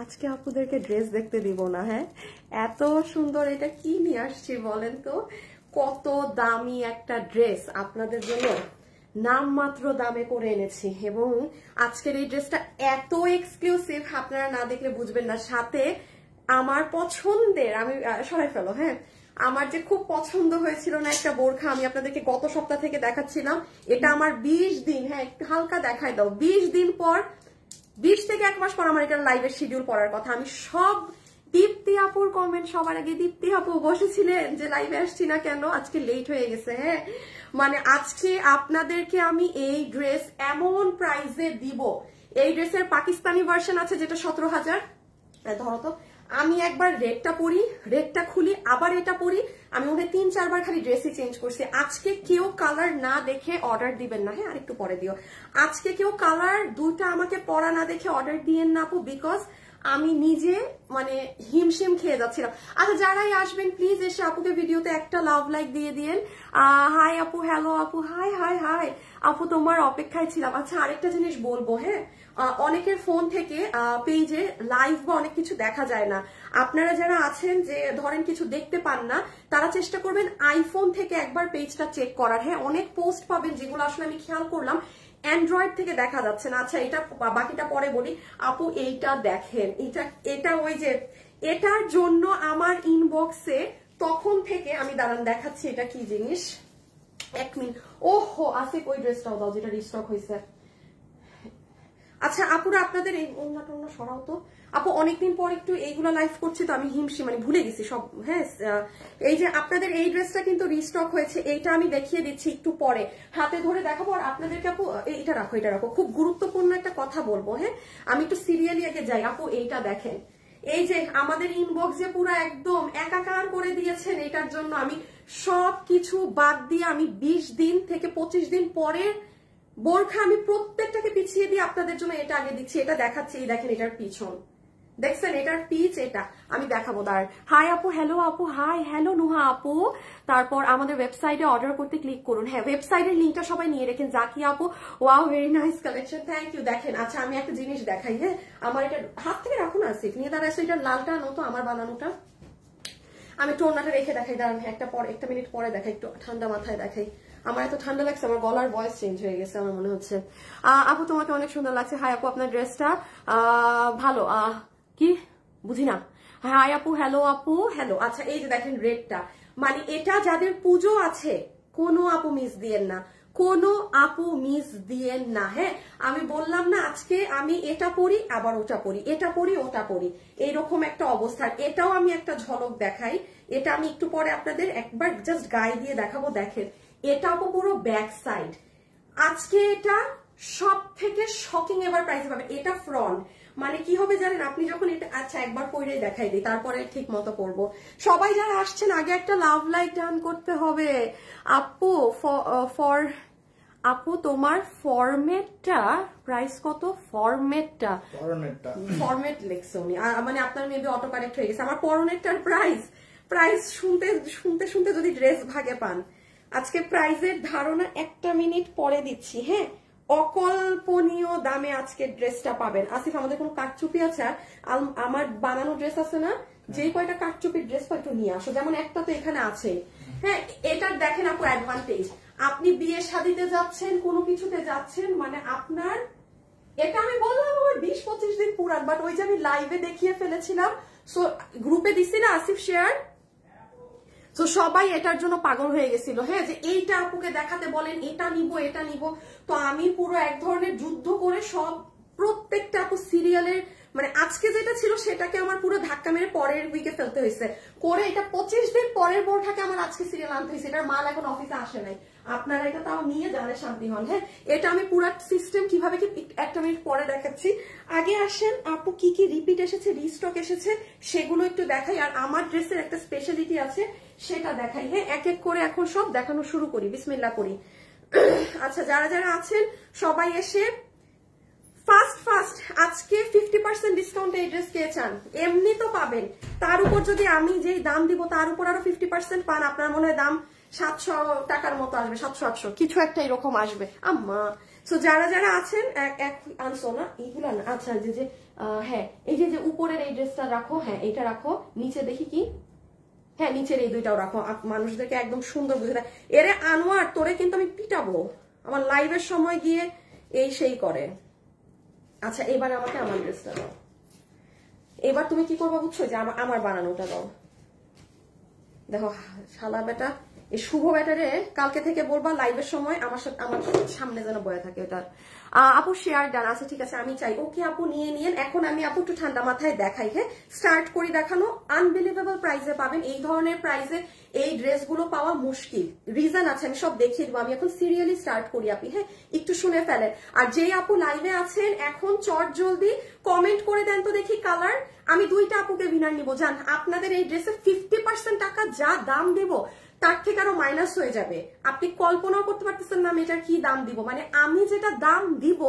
আজকে আপুদেরকে ড্রেস দেখতে দিব না হ্যাঁ এত সুন্দর এটা কি নিয়ে আসছি বলেন তো কত দামি একটা ড্রেস আপনাদের জন্য নাম মাত্র দামে করে এনেছি এবং আজকের এই ড্রেসটা এত এক্সক্লুসিভ আপনারা না দেখলে বুঝবেন না সাথে আমার পছন্দের আমি সরাই ফেলো হ্যাঁ আমার যে খুব পছন্দ হয়েছিল না একটা বোরখা আমি আপনাদেরকে গত সপ্তাহ থেকে দেখাচ্ছিলাম এটা আমার ২০ দিন হ্যাঁ একটু হালকা দেখায় দাও ২০ দিন পর বিশ থেকে এক মাস পর আমার এটা লাইভের শিডিউল পড়ার কথা আমি সব দীপ্তি আপুর কমেন্ট সবার আগে দীপ্তি আপু বসেছিলেন যে লাইভে আসছি না কেন আজকে লেট হয়ে গেছে হ্যাঁ মানে আজকে আপনাদেরকে আমি এই ড্রেস এমন প্রাইজে দিব এই ড্রেসের পাকিস্তানি ভার্সন আছে যেটা সতেরো হাজার ধরো তো আমি একবার রেডটা পরি রেডটা খুলি আবার এটা পরি আমি মনে তিন চারবার খালি ড্রেসই চেঞ্জ করছি আজকে কেউ কালার না দেখে অর্ডার দিবেন না হ্যাঁ আরেকটু পরে দিও আজকে কেউ কালার দুইটা আমাকে পরা না দেখে অর্ডার দিয়েন না আপু বিকজ আমি নিজে মানে হিমশিম খেয়ে যাচ্ছিলাম আচ্ছা যারাই আসবেন প্লিজ এসে আপুকে ভিডিওতে একটা লাভ লাইক দিয়ে দিয়েন হাই আপু হ্যালো আপু হাই হাই হাই আপু তোমার অপেক্ষায় ছিলাম আচ্ছা আরেকটা জিনিস বলবো হ্যাঁ অনেকের ফোন থেকে পেজে লাইভ বা অনেক কিছু দেখা যায় না আপনারা যারা আছেন যে ধরেন কিছু দেখতে পান না তারা চেষ্টা করবেন আইফোন থেকে একবার পেজটা চেক করার হ্যাঁ অনেক পোস্ট পাবেন যেগুলো আসলে আমি খেয়াল করলাম অ্যান্ড্রয়েড থেকে দেখা যাচ্ছে না আচ্ছা এটা বাকিটা পরে বলি আপু এইটা দেখেন এটা এটা ওই যে এটার জন্য আমার ইনবক্সে তখন থেকে আমি দাঁড়ান দেখাচ্ছি এটা কি জিনিস এক মিনিট ওহো আসিফ ওই ড্রেসটাও দাও যেটা রিস্টক হয়েছে আচ্ছা আপুরা আপনাদের এই অন্য টন্য সরাও তো আপু অনেকদিন পর একটু এইগুলো লাইভ করছি তো আমি হিমশি মানে ভুলে গেছি সব হ্যাঁ এই যে আপনাদের এই ড্রেসটা কিন্তু রিস্টক হয়েছে এইটা আমি দেখিয়ে দিচ্ছি একটু পরে হাতে ধরে দেখাবো আর আপনাদেরকে আপু এইটা রাখো এটা রাখো খুব গুরুত্বপূর্ণ একটা কথা বলবো হ্যাঁ আমি একটু সিরিয়ালি আগে যাই আপু এইটা দেখেন এই যে আমাদের ইনবক্স যে পুরো একদম একাকার করে দিয়েছেন এটার জন্য আমি সব কিছু বাদ দিয়ে আমি ২০ দিন থেকে ২৫ দিন পরের বোরখা আমি প্রত্যেকটাকে পিছিয়ে দিয়ে আপনাদের জন্য এটা আগে দিচ্ছি এটা দেখাচ্ছি দেখেন এটার পিছন দেখছেন এটার পিচ এটা আমি দেখাবো তার হাই আপু হ্যালো আপু হাই হ্যালো নোহা আপু তারপর আমাদের ওয়েবসাইটে অর্ডার করতে ক্লিক করুন হ্যাঁ ওয়েবসাইটের লিঙ্কটা সবাই নিয়ে রেখেন জাকি আপু wow very nice collection thank you দেখেন আচ্ছা আমি একটা জিনিস দেখাই হ্যাঁ আমার এটা হাত থেকে রাখুন না নিয়ে দাঁড়াইছো এটা লালটা নতো আমার বানানোটা আমি টোনাটা রেখে দেখাই দাঁড়ান হ্যাঁ, একটা পর একটা মিনিট পরে দেখাই একটু ঠান্ডা মাথায় দেখাই আমার এত ঠান্ডা লাগছে আমার গলার ভয়েস চেঞ্জ হয়ে গেছে আমার মনে হচ্ছে আপু তোমাকে অনেক সুন্দর লাগছে হাই আপু আপনার ড্রেসটা ভালো কি বুঝি না হাই আপু হ্যালো আপু হ্যালো আচ্ছা এই যে দেখেন রেডটা মানে এটা যাদের পুজো আছে কোনো আপু মিস দিয়েন না কোনো আপু মিস দিয়েন না হ্যাঁ আমি বললাম না আজকে আমি এটা পড়ি আবার ওটা পড়ি এটা পড়ি ওটা পড়ি এইরকম একটা অবস্থা এটাও আমি একটা ঝলক দেখাই এটা আমি একটু পরে আপনাদের একবার জাস্ট গায়ে দিয়ে দেখাবো দেখেন এটা পুরো ব্যাক সাইড আজকে এটা সব থেকে শকিং এবার প্রাইসে পাবে এটা ফ্রন্ট মানে কি হবে জানেন আপনি যখন এটা আচ্ছা একবার পরে দেখাই দিই তারপরে ঠিক মতো করবো সবাই যারা আসছেন আগে একটা লাভ লাইট ডান করতে হবে আপু ফর আপু তোমার ফরমেটটা প্রাইস কত ফরমেটটা ফরমেট লেখছো মানে আপনার মেয়ে অটো কারেক্ট হয়ে গেছে আমার পরনেটটার প্রাইস প্রাইস শুনতে শুনতে শুনতে যদি ড্রেস ভাগে পান আজকে প্রাইজের ধারণা একটা মিনিট পরে দিচ্ছি হ্যাঁ অকল্পনীয় দামে আজকে ড্রেসটা পাবেন আসিফ আমাদের কোনো কাঠচুপি আছে আমার বানানো ড্রেস আছে না যে কয়টা কাঠচুপির ড্রেস একটু নিয়ে আসো যেমন একটা তো এখানে আছে হ্যাঁ এটার দেখেন আপু অ্যাডভান্টেজ আপনি বিয়ে শাদিতে যাচ্ছেন কোনো কিছুতে যাচ্ছেন মানে আপনার এটা আমি বললাম আমার বিশ পঁচিশ দিন পুরান বাট ওই যে আমি লাইভে দেখিয়ে ফেলেছিলাম সো গ্রুপে দিচ্ছি না আসিফ শেয়ার তো সবাই এটার জন্য পাগল হয়ে গেছিল হ্যাঁ যে এইটা আপুকে দেখাতে বলেন এটা নিব এটা নিব তো আমি পুরো এক ধরনের যুদ্ধ করে সব প্রত্যেকটা আপু সিরিয়ালের মানে আজকে যেটা ছিল সেটাকে আমার পুরো ধাক্কা মেরে পরের উইকে ফেলতে হয়েছে করে এটা পঁচিশ দিন পরের বোরটাকে আমার আজকে সিরিয়াল আনতে হয়েছে এটার মাল এখন অফিসে আসে নাই আপনারা এটা তাও নিয়ে জানে শান্তি হন হ্যাঁ এটা আমি পুরো সিস্টেম কিভাবে কি একটা মিনিট পরে দেখাচ্ছি আগে আসেন আপু কি কি রিপিট এসেছে রিস্টক এসেছে সেগুলো একটু দেখাই আর আমার ড্রেসের একটা স্পেশালিটি আছে সেটা দেখাই হ্যাঁ এক এক করে এখন সব দেখানো শুরু করি বিসমিল্লা করি আচ্ছা যারা যারা আছেন সবাই এসে ফার্স্ট ফার্স্ট আজকে ফিফটি পার্সেন্ট ডিসকাউন্ট এই ড্রেস কে চান এমনি তো পাবেন তার উপর যদি আমি যেই দাম দিব তার উপর আরো ফিফটি পার্সেন্ট পান আপনার মনে হয় দাম সাতশো টাকার মতো আসবে সাতশো আটশো কিছু একটা এরকম আসবে আম্মা তো যারা যারা আছেন এক আনছো না এইগুলো না আচ্ছা যে যে হ্যাঁ এই যে যে উপরের এই ড্রেসটা রাখো হ্যাঁ এটা রাখো নিচে দেখি কি হ্যাঁ নিচের এই দুইটাও রাখো মানুষদেরকে একদম সুন্দর বুঝে দেয় এরে আনোয়ার তোরে কিন্তু আমি পিটাবো আমার লাইভের সময় গিয়ে এই সেই করে আচ্ছা এবার আমাকে আমার ড্রেসটা দাও এবার তুমি কি করবো বুঝছো যে আমার বানানোটা দাও দেখো শালা বেটা এই শুভ ব্যাটারে কালকে থেকে বলবা লাইভের সময় আমার সাথে আমার সামনে যেন বয়ে থাকে ওটার আপু শেয়ার ডান আছে ঠিক আছে আমি চাই ওকে আপু নিয়ে নিয়েন এখন আমি আপু একটু ঠান্ডা মাথায় দেখাই হ্যাঁ স্টার্ট করি দেখানো আনবিলিভেবল প্রাইজে পাবেন এই ধরনের প্রাইজে এই ড্রেসগুলো পাওয়া মুশকিল রিজন আছে আমি সব দেখিয়ে দেবো আমি এখন সিরিয়ালি স্টার্ট করি আপনি হ্যাঁ একটু শুনে ফেলেন আর যেই আপু লাইভে আছেন এখন চট জলদি কমেন্ট করে দেন তো দেখি কালার আমি দুইটা আপুকে ভিনার নিব জান আপনাদের এই ড্রেসে ফিফটি পার্সেন্ট টাকা যা দাম দেবো তার থেকে আরো মাইনাস হয়ে যাবে আপনি কল্পনাও করতে পারতেছেন না আমি এটার কি দাম দিব মানে আমি যেটা দাম দিব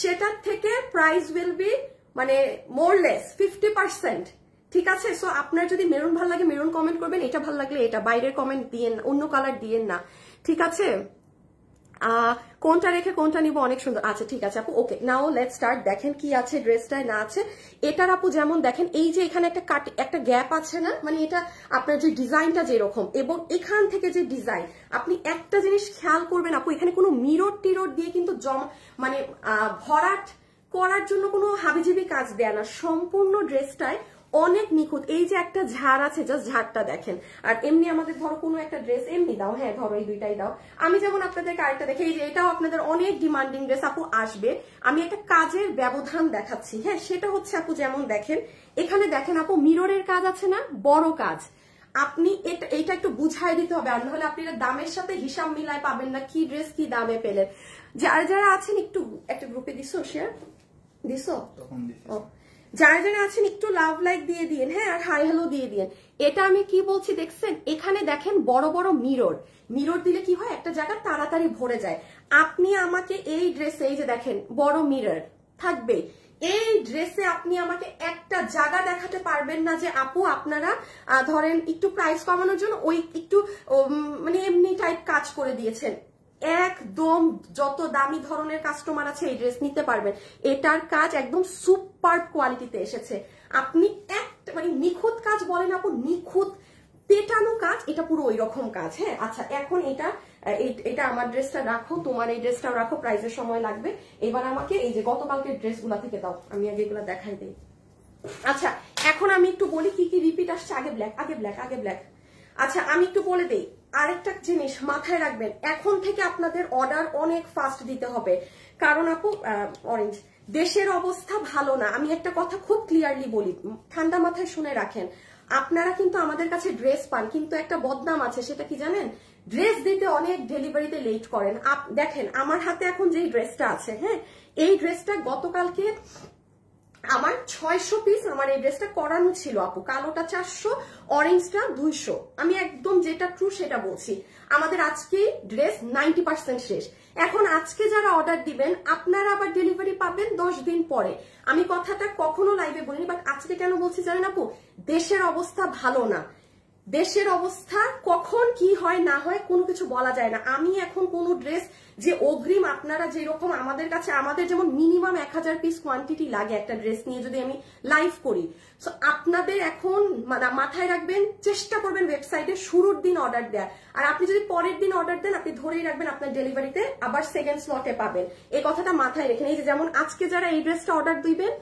সেটার থেকে প্রাইস উইল বি মানে মোরলেস ফিফটি পার্সেন্ট ঠিক আছে সো আপনার যদি মেরুন ভাল লাগে মেরুন কমেন্ট করবেন এটা ভাল লাগলে এটা বাইরের কমেন্ট দিয়েন অন্য কালার দিয়েন না ঠিক আছে কোনটা রেখে কোনটা নিব অনেক সুন্দর আচ্ছা ঠিক আছে আপু ওকে নাও লেট স্টার্ট দেখেন কি আছে ড্রেসটায় না আছে এটার আপু যেমন দেখেন এই যে এখানে একটা কাট একটা গ্যাপ আছে না মানে এটা আপনার যে ডিজাইনটা যেরকম এবং এখান থেকে যে ডিজাইন আপনি একটা জিনিস খেয়াল করবেন আপু এখানে কোনো মিরর টিরোর দিয়ে কিন্তু জমা মানে ভরাট করার জন্য কোনো হাবিজিবি কাজ দেয় না সম্পূর্ণ ড্রেসটায় অনেক নিখুঁত এই যে একটা ঝাড় আছে জাস্ট ঝাড়টা দেখেন আর এমনি আমাদের ধরো কোনো একটা ড্রেস এমনি দাও হ্যাঁ ধরো এই দুইটাই দাও আমি যেমন আপনাদেরকে আরেকটা দেখে এই যে এটাও আপনাদের অনেক ডিমান্ডিং ড্রেস আপু আসবে আমি একটা কাজের ব্যবধান দেখাচ্ছি হ্যাঁ সেটা হচ্ছে আপু যেমন দেখেন এখানে দেখেন আপু মিররের কাজ আছে না বড় কাজ আপনি এটা এটা একটু বুঝাই দিতে হবে আর নাহলে আপনি এটা দামের সাথে হিসাব মিলায় পাবেন না কি ড্রেস কি দামে পেলেন যারা যারা আছেন একটু একটা গ্রুপে দিস শেয়ার দিস ও যারা যারা আছেন একটু লাভ লাইক দিয়ে দিন হ্যাঁ আর হাই হ্যালো দিয়ে দিন এটা আমি কি বলছি দেখছেন এখানে দেখেন বড় বড় মিরর মিরর দিলে কি হয় একটা জায়গা তাড়াতাড়ি ভরে যায় আপনি আমাকে এই ড্রেসে এই যে দেখেন বড় মিরর থাকবে এই ড্রেসে আপনি আমাকে একটা জায়গা দেখাতে পারবেন না যে আপু আপনারা ধরেন একটু প্রাইস কমানোর জন্য ওই একটু মানে এমনি টাইপ কাজ করে দিয়েছেন একদম যত দামি ধরনের কাস্টমার আছে এই ড্রেস নিতে পারবেন এটার কাজ একদম সুপার কোয়ালিটিতে এসেছে আপনি এক মানে নিখুঁত কাজ বলেন আপু নিখুঁত পেটানো কাজ এটা পুরো ওই রকম কাজ হ্যাঁ আচ্ছা এখন এটা এটা আমার ড্রেসটা রাখো তোমার এই ড্রেসটা রাখো প্রাইজের সময় লাগবে এবার আমাকে এই যে গতকালকের ড্রেসগুলা থেকে দাও আমি আগে এগুলা দেখাই দিই আচ্ছা এখন আমি একটু বলি কি কি রিপিট আসছে আগে ব্ল্যাক আগে ব্ল্যাক আগে ব্ল্যাক আচ্ছা আমি একটু বলে দিই আরেকটা জিনিস মাথায় রাখবেন এখন থেকে আপনাদের অর্ডার অনেক ফাস্ট দিতে হবে কারণ আপু অরেঞ্জ দেশের অবস্থা ভালো না আমি একটা কথা খুব ক্লিয়ারলি বলি ঠান্ডা মাথায় শুনে রাখেন আপনারা কিন্তু আমাদের কাছে ড্রেস পান কিন্তু একটা বদনাম আছে সেটা কি জানেন ড্রেস দিতে অনেক ডেলিভারিতে লেট করেন দেখেন আমার হাতে এখন যে ড্রেসটা আছে হ্যাঁ এই ড্রেসটা গতকালকে আমার ছয়শো পিস আমার এই ড্রেসটা করানো ছিল আপু কালোটা চারশো অরেঞ্জটা দুইশো আমি একদম যেটা ট্রু সেটা বলছি আমাদের আজকে ড্রেস নাইনটি পার্সেন্ট শেষ এখন আজকে যারা অর্ডার দিবেন আপনারা আবার ডেলিভারি পাবেন দশ দিন পরে আমি কথাটা কখনো লাইভে বলিনি বাট আজকে কেন বলছি জানেন আপু দেশের অবস্থা ভালো না দেশের অবস্থা কখন কি হয় না হয় কোনো কিছু বলা যায় না আমি এখন কোনো ড্রেস যে অগ্রিম আপনারা যেরকম আমাদের কাছে আমাদের যেমন মিনিমাম এক হাজার পিস কোয়ান্টিটি লাগে একটা ড্রেস নিয়ে যদি আমি লাইভ করি সো আপনাদের এখন মানে মাথায় রাখবেন চেষ্টা করবেন ওয়েবসাইটে শুরুর দিন অর্ডার দেওয়ার আর আপনি যদি পরের দিন অর্ডার দেন আপনি ধরেই রাখবেন আপনার ডেলিভারিতে আবার সেকেন্ড স্লটে পাবেন এই কথাটা মাথায় রেখে নেই যেমন আজকে যারা এই ড্রেসটা অর্ডার দিবেন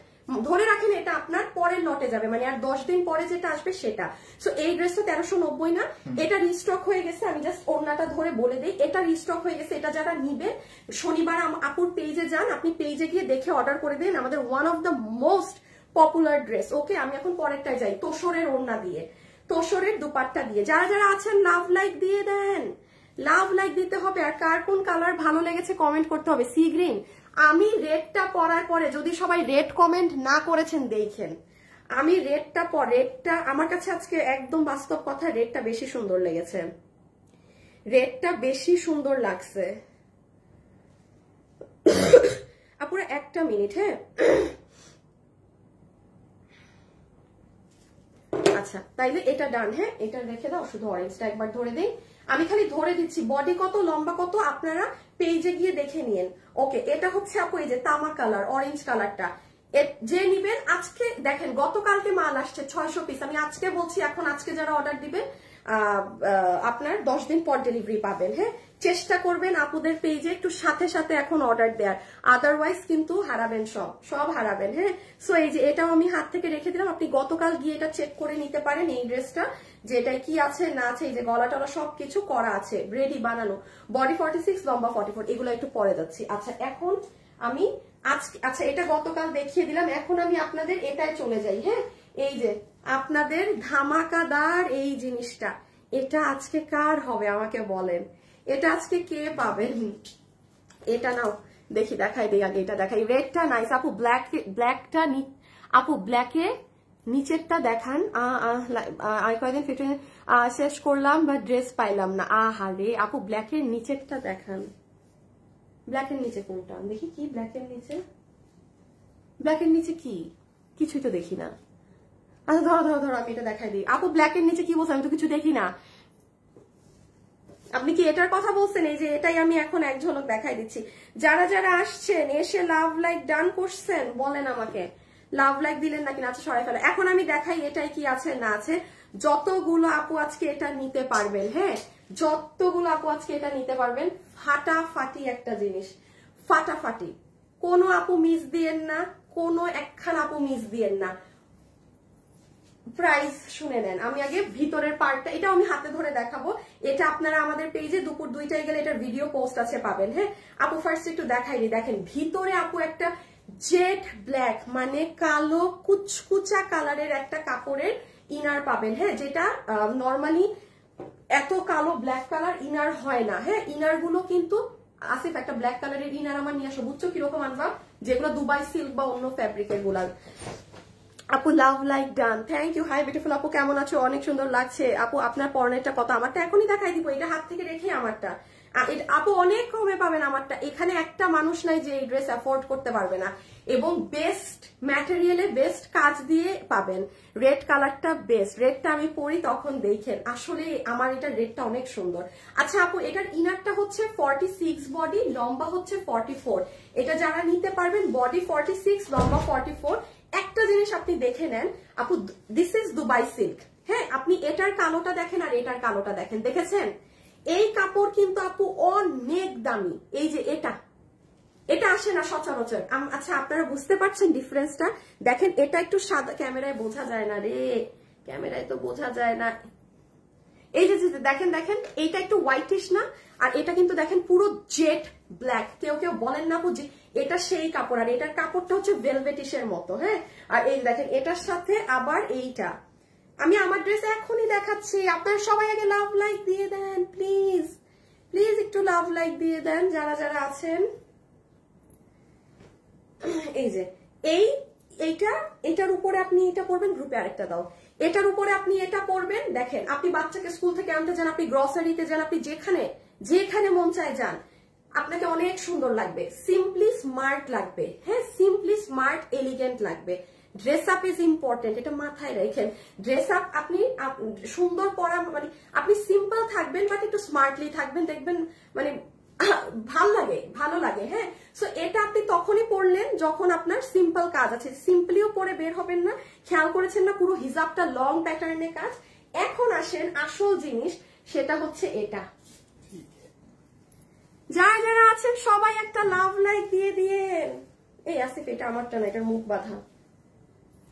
ধরে রাখেন এটা আপনার পরের লটে যাবে মানে আর দশ দিন পরে যেটা আসবে সেটা সো এই ড্রেসটা তেরোশো নব্বই না এটা রিস্টক হয়ে গেছে আমি জাস্ট ওনাটা ধরে বলে দিই এটা রিস্টক হয়ে গেছে এটা যারা নিবে শনিবার আপুর পেজে যান আপনি পেজে গিয়ে দেখে অর্ডার করে দেন আমাদের one of the most popular dress okay আমি এখন পরেরটায় যাই তোষরের ওনা দিয়ে তোষরের দুপাট্টা দিয়ে যারা যারা আছেন লাভ লাইক দিয়ে দেন লাভ লাইক দিতে হবে আর কার কোন কালার ভালো লেগেছে কমেন্ট করতে হবে সি গ্রিন আমি রেটটা পড়ার পরে যদি সবাই রেট কমেন্ট না করেছেন দেখেন আমি রেটটা পর রেটটা আমার কাছে আজকে একদম বাস্তব কথা রেটটা বেশি সুন্দর লেগেছে রেটটা বেশি সুন্দর লাগছে আপুরা একটা মিনিট হ্যাঁ আচ্ছা তাইলে এটা ডান হ্যাঁ এটা রেখে দাও শুধু অরেঞ্জটা একবার ধরে দিই আমি খালি ধরে দিচ্ছি বডি কত লম্বা কত আপনারা পেজে গিয়ে দেখে নিন ওকে এটা হচ্ছে আপু এই যে তামা কালার অরেঞ্জ কালারটা যে নিবেন আজকে দেখেন গতকালকে মাল আসছে ছয়শো পিস আমি আজকে বলছি এখন আজকে যারা অর্ডার দিবেন আপনার দশ দিন পর ডেলিভারি পাবেন হ্যাঁ চেষ্টা করবেন আপুদের পেজে একটু সাথে সাথে এখন অর্ডার দেওয়ার আদারওয়াইজ কিন্তু হারাবেন সব সব হারাবেন হ্যাঁ সো এই যে এটাও আমি হাত থেকে রেখে দিলাম আপনি গতকাল গিয়ে এটা চেক করে নিতে পারেন এই ড্রেসটা যে এটাই কি আছে না আছে এই যে গলা টলা সবকিছু করা আছে রেডি বানানো বডি ফর্টি সিক্স লম্বা ফর্টি ফোর এগুলো একটু পরে যাচ্ছি আচ্ছা এখন আমি আজকে আচ্ছা এটা গতকাল দেখিয়ে দিলাম এখন আমি আপনাদের এটাই চলে যাই হ্যাঁ এই যে আপনাদের ধামাকাদার এই জিনিসটা এটা আজকে কার হবে আমাকে বলেন এটা আজকে কে পাবে এটা নাও দেখি দেখাই দিই আগে এটা দেখাই রেডটা নাইস আপু ব্ল্যাক ব্ল্যাকটা আপু ব্ল্যাকে নিচেরটা দেখান কয়েকদিন ফিট শেষ করলাম বা ড্রেস পাইলাম না আহ রে আপু ব্ল্যাকের নিচেরটা দেখান ব্ল্যাকের নিচে কোনটা দেখি কি ব্ল্যাকের নিচে ব্ল্যাকের নিচে কি কিছুই তো দেখি না আচ্ছা ধরো ধরো ধরো আমি এটা দেখাই দিই আপু ব্ল্যাকের নিচে কি বলছো আমি তো কিছু দেখি না আপনি কি এটার কথা বলছেন এই যে এটাই আমি এখন এক ঝলক দেখাই দিচ্ছি যারা যারা আসছেন এসে লাভ লাইক ডান করছেন বলেন আমাকে লাভ লাইক দিলেন নাকি আছে আচ্ছা, সরাই ফেলে এখন আমি দেখাই এটাই কি আছে না আছে যতগুলো আপু আজকে এটা নিতে পারবেন হ্যাঁ যতগুলো আপু আজকে এটা নিতে পারবেন ফাটাফাটি একটা জিনিস ফাটাফাটি কোনো আপু মিস দিয়েন না কোনো একখান আপু মিস দিয়েন না প্রাইস শুনে নেন আমি আগে ভিতরের পার্টটা এটা আমি হাতে ধরে দেখাবো এটা আপনারা আমাদের পেজে দুপুর দুইটায় গেলে এটার ভিডিও পোস্ট আছে পাবেন হ্যাঁ আপু ফার্স্ট একটু দেখাইনি দেখেন ভিতরে আপু একটা জেট ব্ল্যাক মানে কালো কুচকুচা কালারের একটা কাপড়ের ইনার পাবেন হ্যাঁ যেটা নর্মালি এত কালো ব্ল্যাক কালার ইনার হয় না হ্যাঁ ইনার গুলো কিন্তু আসিফ একটা ব্ল্যাক কালারের ইনার আমার নিয়ে আসো বুঝছো কিরকম আনবা যেগুলো দুবাই সিল্ক বা অন্য ফ্যাব্রিকের গুলা আপু love like done thank you hi beautiful আপু কেমন আছো অনেক সুন্দর লাগছে আপু আপনার পরনেরটা কত আমারটা এখনই দেখাই দিব এটা হাত থেকে রেখে আমারটা আপু অনেক কমে পাবেন আমারটা এখানে একটা মানুষ নাই যে এই ড্রেস অ্যাফোর্ড করতে পারবে না এবং বেস্ট ম্যাটেরিয়ালে বেস্ট কাজ দিয়ে পাবেন রেড কালারটা বেস্ট রেডটা আমি পরি তখন দেখেন আসলে আমার এটা রেডটা অনেক সুন্দর আচ্ছা আপু এটার ইনারটা হচ্ছে ফর্টি সিক্স বডি লম্বা হচ্ছে ফর্টি ফোর এটা যারা নিতে পারবেন বডি ফর্টি সিক্স লম্বা ফর্টি ফোর একটা জিনিস আপনি দেখে নেন আপু দিস ইজ দুবাই সিল্ক হ্যাঁ আপনি এটার কালোটা দেখেন আর এটার কালোটা দেখেন দেখেছেন এই কাপড় কিন্তু আপু অনেক দামি এই যে এটা এটা আসে না সচরাচর আচ্ছা আপনারা বুঝতে পারছেন ডিফারেন্সটা দেখেন এটা একটু সাদা ক্যামেরায় বোঝা যায় না রে ক্যামেরায় তো বোঝা যায় না এই যে দেখেন দেখেন এইটা একটু হোয়াইটিশ না আর এটা কিন্তু দেখেন পুরো জেট ব্ল্যাক কেউ কেউ বলেন না বুঝি এটা সেই কাপড় আর এটার কাপড়টা হচ্ছে ভেলভেটিসের মতো হ্যাঁ আর এই দেখেন এটার সাথে আবার এইটা আমি আমার ড্রেস এখনই দেখাচ্ছি আপনারা সবাই আগে লাভ লাইক দিয়ে দেন প্লিজ প্লিজ একটু লাভ লাইক দিয়ে দেন যারা যারা আছেন এই যে এই এইটা এটার উপরে আপনি এটা করবেন গ্রুপে আরেকটা দাও এটার উপরে আপনি এটা পড়বেন দেখেন আপনি বাচ্চাকে স্কুল থেকে আনতে যান আপনি গ্রসারিতে যান আপনি যেখানে যেখানে মন চায় যান আপনাকে অনেক সুন্দর লাগবে সিম্পলি স্মার্ট লাগবে হ্যাঁ সিম্পলি স্মার্ট এলিগেন্ট লাগবে ড্রেস আপ ইজ ইম্পর্টেন্ট এটা মাথায় রেখেন ড্রেস আপ আপনি সুন্দর পরা মানে আপনি সিম্পল থাকবেন বাট একটু স্মার্টলি থাকবেন দেখবেন মানে ভাল লাগে ভালো লাগে হ্যাঁ সো এটা আপনি তখনই পড়লেন যখন আপনার সিম্পল কাজ আছে সিম্পলিও পরে বের হবেন না খেয়াল করেছেন না পুরো হিজাবটা লং প্যাটার্নে কাজ এখন আসেন আসল জিনিস সেটা হচ্ছে এটা যারা যারা আছেন সবাই একটা লাভ লাইক দিয়ে দিয়ে এই আসিফ এটা আমারটা না এটার মুখ বাঁধা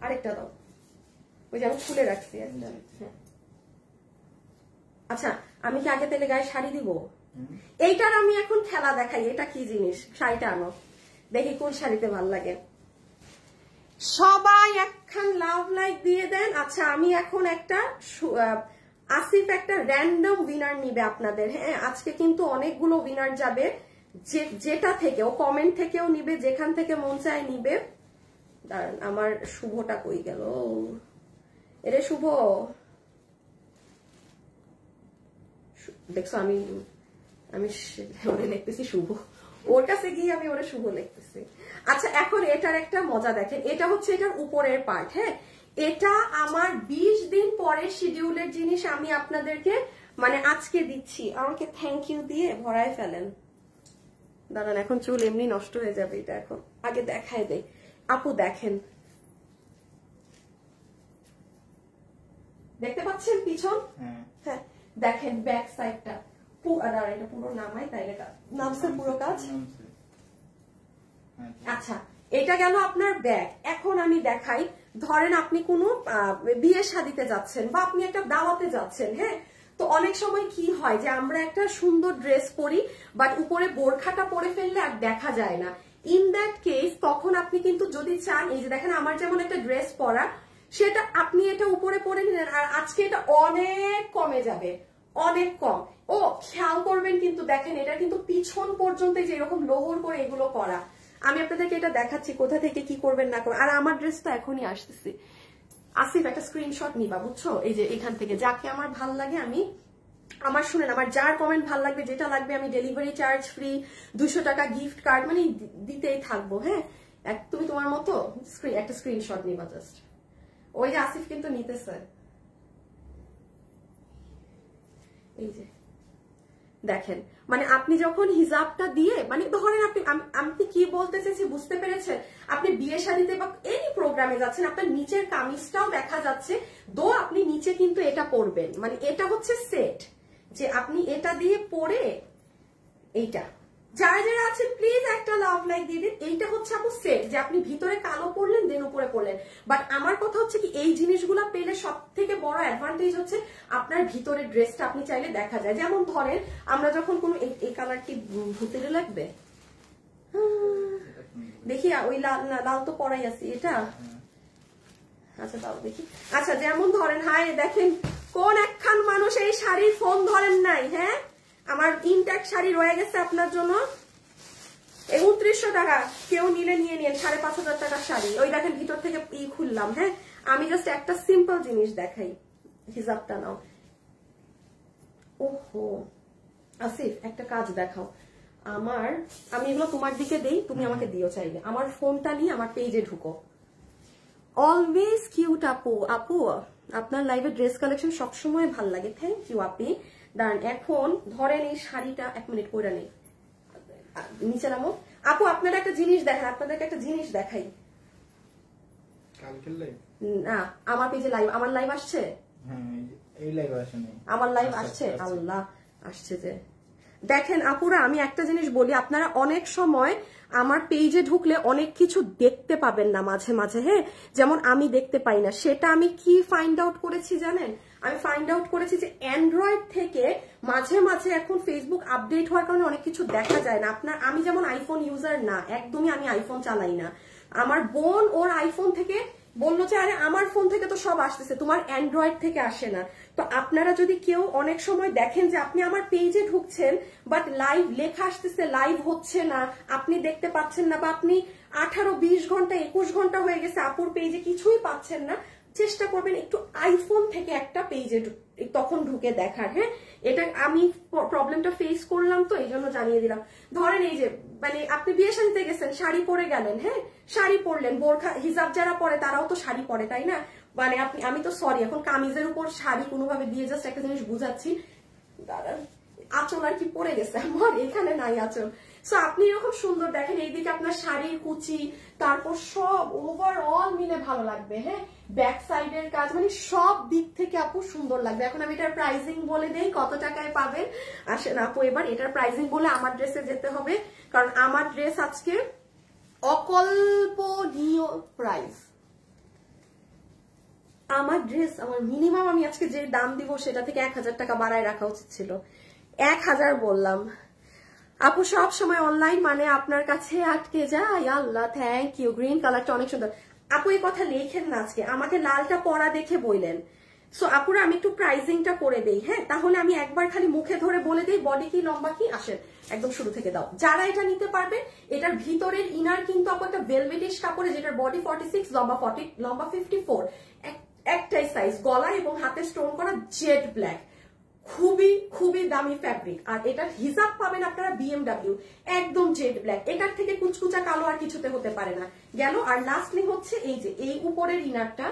আরেকটা দাও ওই যে আমি খুলে রাখছি হ্যাঁ। আচ্ছা আমি কি আগে তেলে গায়ে শাড়ি দিব এইটার আমি এখন খেলা দেখাই এটা কি জিনিস শাড়িটা আনো দেখি কোন শাড়িতে ভাল লাগে সবাই একখান লাভ লাইক দিয়ে দেন আচ্ছা আমি এখন একটা আসিফ একটা র্যান্ডম উইনার নিবে আপনাদের হ্যাঁ আজকে কিন্তু অনেকগুলো উইনার যাবে যেটা থেকে ও কমেন্ট থেকেও নিবে যেখান থেকে মন চায় নিবে দাঁড়ান আমার শুভটা কই গেল এরে শুভ দেখছো আমি আমি ওরে লিখতেছি শুভ ওর কাছে গিয়ে আমি ওরা শুভ দেখতেছি আচ্ছা এখন এটার একটা মজা দেখেন এটা হচ্ছে এটার উপরের পার্ট হ্যাঁ এটা আমার ২০ দিন পরে শিডিউলের জিনিস আমি আপনাদেরকে মানে আজকে দিচ্ছি আমাকে থ্যাংক ইউ দিয়ে ভরায় ফেলেন দাঁড়ান এখন চুল এমনি নষ্ট হয়ে যাবে এটা এখন আগে দেখায় দেয় আপু দেখেন দেখতে পাচ্ছেন পিছন হ্যাঁ, হ্যাঁ দেখেন ব্যাক সাইডটা হ্যাঁ, আচ্ছা, হ্যাঁ? সুন্দর ড্রেস পরি বাট উপরে বোরখাটা পরে ফেললে আর দেখা যায় না ইন দ্যাট কেস তখন আপনি কিন্তু যদি চান এই যে দেখেন আমার যেমন একটা ড্রেস পরা সেটা আপনি এটা উপরে পরে নিলেন আর আজকে এটা অনেক কমে যাবে অনেক কম ও খেয়াল করবেন কিন্তু দেখেন এটা কিন্তু পিছন পর্যন্ত যে এরকম লোহর করে এগুলো করা আমি আপনাদেরকে এটা দেখাচ্ছি কোথা থেকে কি করবেন না করবেন আর আমার ড্রেস তো এখনই আসতেছি আসিফ একটা স্ক্রিনশট নিবা বুঝছো এই যে এখান থেকে যাকে আমার ভাল লাগে আমি আমার শুনেন আমার যার কমেন্ট ভাল লাগবে যেটা লাগবে আমি ডেলিভারি চার্জ ফ্রি দুশো টাকা গিফট কার্ড মানে দিতেই থাকবো হ্যাঁ তুমি তোমার মতো একটা স্ক্রিনশট নিবা জাস্ট ওই যে আসিফ কিন্তু নিতেছে এই যে দেখেন মানে আপনি যখন হিজাবটা দিয়ে মানে ধরেন আপনি আপনি কি বলতে চাইছি বুঝতে পেরেছেন আপনি বিয়ে শাড়িতে বা এনি প্রোগ্রামে যাচ্ছেন আপনার নিচের কামিজটাও দেখা যাচ্ছে দো আপনি নিচে কিন্তু এটা পরবেন মানে এটা হচ্ছে সেট যে আপনি এটা দিয়ে পরে এইটা যারা যারা আছেন প্লিজ একটা লাভ লাইক দিয়ে দিন এইটা হচ্ছে আপু সেট যে আপনি ভিতরে কালো করলেন দেন উপরে করলেন বাট আমার কথা হচ্ছে কি এই জিনিসগুলো পেলে সব থেকে বড় অ্যাডভান্টেজ হচ্ছে আপনার ভিতরে ড্রেসটা আপনি চাইলে দেখা যায় যেমন ধরেন আমরা যখন কোনো এই কালারটি ভুতেরে লাগবে দেখি ওই লাল লাল তো পরাই আছে এটা আচ্ছা তাও দেখি আচ্ছা যেমন ধরেন হায় দেখেন কোন একখান মানুষ এই শাড়ির ফোন ধরেন নাই হ্যাঁ আমার ইনট্যাক্ট শাড়ি রয়ে গেছে আপনার জন্য এই উনত্রিশশো টাকা কেউ নিলে নিয়ে নিন সাড়ে পাঁচ হাজার টাকার শাড়ি ওই দেখেন ভিতর থেকে ই খুললাম হ্যাঁ আমি জাস্ট একটা সিম্পল জিনিস দেখাই হিসাবটা নাও ওহো আসিফ একটা কাজ দেখাও আমার আমি এগুলো তোমার দিকে দেই তুমি আমাকে দিও চাইলে আমার ফোনটা নিয়ে আমার পেজে ঢুকো অলওয়েজ কিউট আপু আপু আপনার লাইভে ড্রেস কালেকশন সবসময় ভাল লাগে থ্যাংক ইউ আপি দাঁড়ান এখন ধরেন এই শাড়িটা এক মিনিট পরে নেই নিচে নামো আপু আপনারা একটা জিনিস দেখান আপনাদেরকে একটা জিনিস দেখাই না আমার পেজে লাইভ আমার লাইভ আসছে হ্যাঁ, আমার লাইভ আচ্ছা, আসছে আচ্ছা, আচ্ছা। আল্লাহ আসছে যে দেখেন আপুরা আমি একটা জিনিস বলি আপনারা অনেক সময় আমার পেজে ঢুকলে অনেক কিছু দেখতে পাবেন না মাঝে মাঝে হ্যাঁ যেমন আমি দেখতে পাই না সেটা আমি কি ফাইন্ড আউট করেছি জানেন আমি ফাইন্ড আউট করেছি যে অ্যান্ড্রয়েড থেকে মাঝে মাঝে এখন ফেসবুক আপডেট হওয়ার কারণে অনেক কিছু দেখা যায় না আপনার আমি যেমন আইফোন ইউজার না একদমই আমি আইফোন চালাই না আমার বোন ওর আইফোন থেকে বললো যে আরে আমার ফোন থেকে তো সব আসতেছে তোমার অ্যান্ড্রয়েড থেকে আসে না তো আপনারা যদি কেউ অনেক সময় দেখেন যে আপনি আমার পেজে ঢুকছেন বাট লাইভ লেখা আসতেছে লাইভ হচ্ছে না আপনি দেখতে পাচ্ছেন না বা আপনি আঠারো বিশ ঘন্টা একুশ ঘন্টা হয়ে গেছে আপুর পেজে কিছুই পাচ্ছেন না চেষ্টা করবেন একটু আইফোন থেকে একটা পেজে তখন ঢুকে দেখার হ্যাঁ এটা আমি প্রবলেমটা ফেস করলাম তো এই জন্য জানিয়ে দিলাম ধরেন এই যে মানে আপনি বিয়ে শাড়িতে গেছেন শাড়ি পরে গেলেন হ্যাঁ শাড়ি পরলেন বোরখা হিজাব যারা পরে তারাও তো শাড়ি পরে তাই না মানে আপনি আমি তো সরি এখন কামিজের উপর শাড়ি কোনোভাবে দিয়ে জাস্ট একটা জিনিস বুঝাচ্ছি দাদা আচল আর কি পরে গেছে আমার এখানে নাই আচল সো আপনি এরকম সুন্দর দেখেন এইদিকে আপনার শাড়ি কুচি তারপর সব ওভারঅল মিলে ভালো লাগবে হ্যাঁ ব্যাক সাইডের কাজ মানে সব দিক থেকে আপু সুন্দর লাগবে এখন আমি এটার প্রাইসিং বলে দেই কত টাকায় পাবেন আসেন আপু এবার এটার প্রাইসিং বলে আমার ড্রেসে যেতে হবে কারণ আমার ড্রেস আজকে অকল্পনীয় প্রাইস আমার ড্রেস আমার মিনিমাম আমি আজকে যে দাম দিব সেটা থেকে এক হাজার টাকা বাড়ায় রাখা উচিত ছিল এক হাজার বললাম আপু সব সময় অনলাইন মানে আপনার কাছে আটকে যায় আল্লাহ থ্যাংক ইউ গ্রিন কালারটা অনেক সুন্দর আপু এই কথা লেখেন না আজকে আমাকে লালটা পড়া দেখে বইলেন সো আপুরা আমি একটু প্রাইজিংটা করে দেই হ্যাঁ তাহলে আমি একবার খালি মুখে ধরে বলে দিই বডি কি লম্বা কি আসেন একদম শুরু থেকে দাও যারা এটা নিতে পারবে এটার ভিতরের ইনার কিন্তু আপু একটা ভেলভেটিশ কাপড়ে যেটার বডি ফর্টি সিক্স লম্বা ফর্টি লম্বা ফিফটি ফোর একটাই সাইজ গলা এবং হাতে স্টোন করা জেড ব্ল্যাক খুবই খুবই দামি ফ্যাব্রিক আর এটার হিসাব পাবেন আপনারা বিএমডাব্লিউ একদম জেড ব্ল্যাক এটার থেকে কুচকুচা কালো আর কিছুতে হতে পারে না গেল আর লাস্টলি হচ্ছে এই যে এই উপরের ইনারটা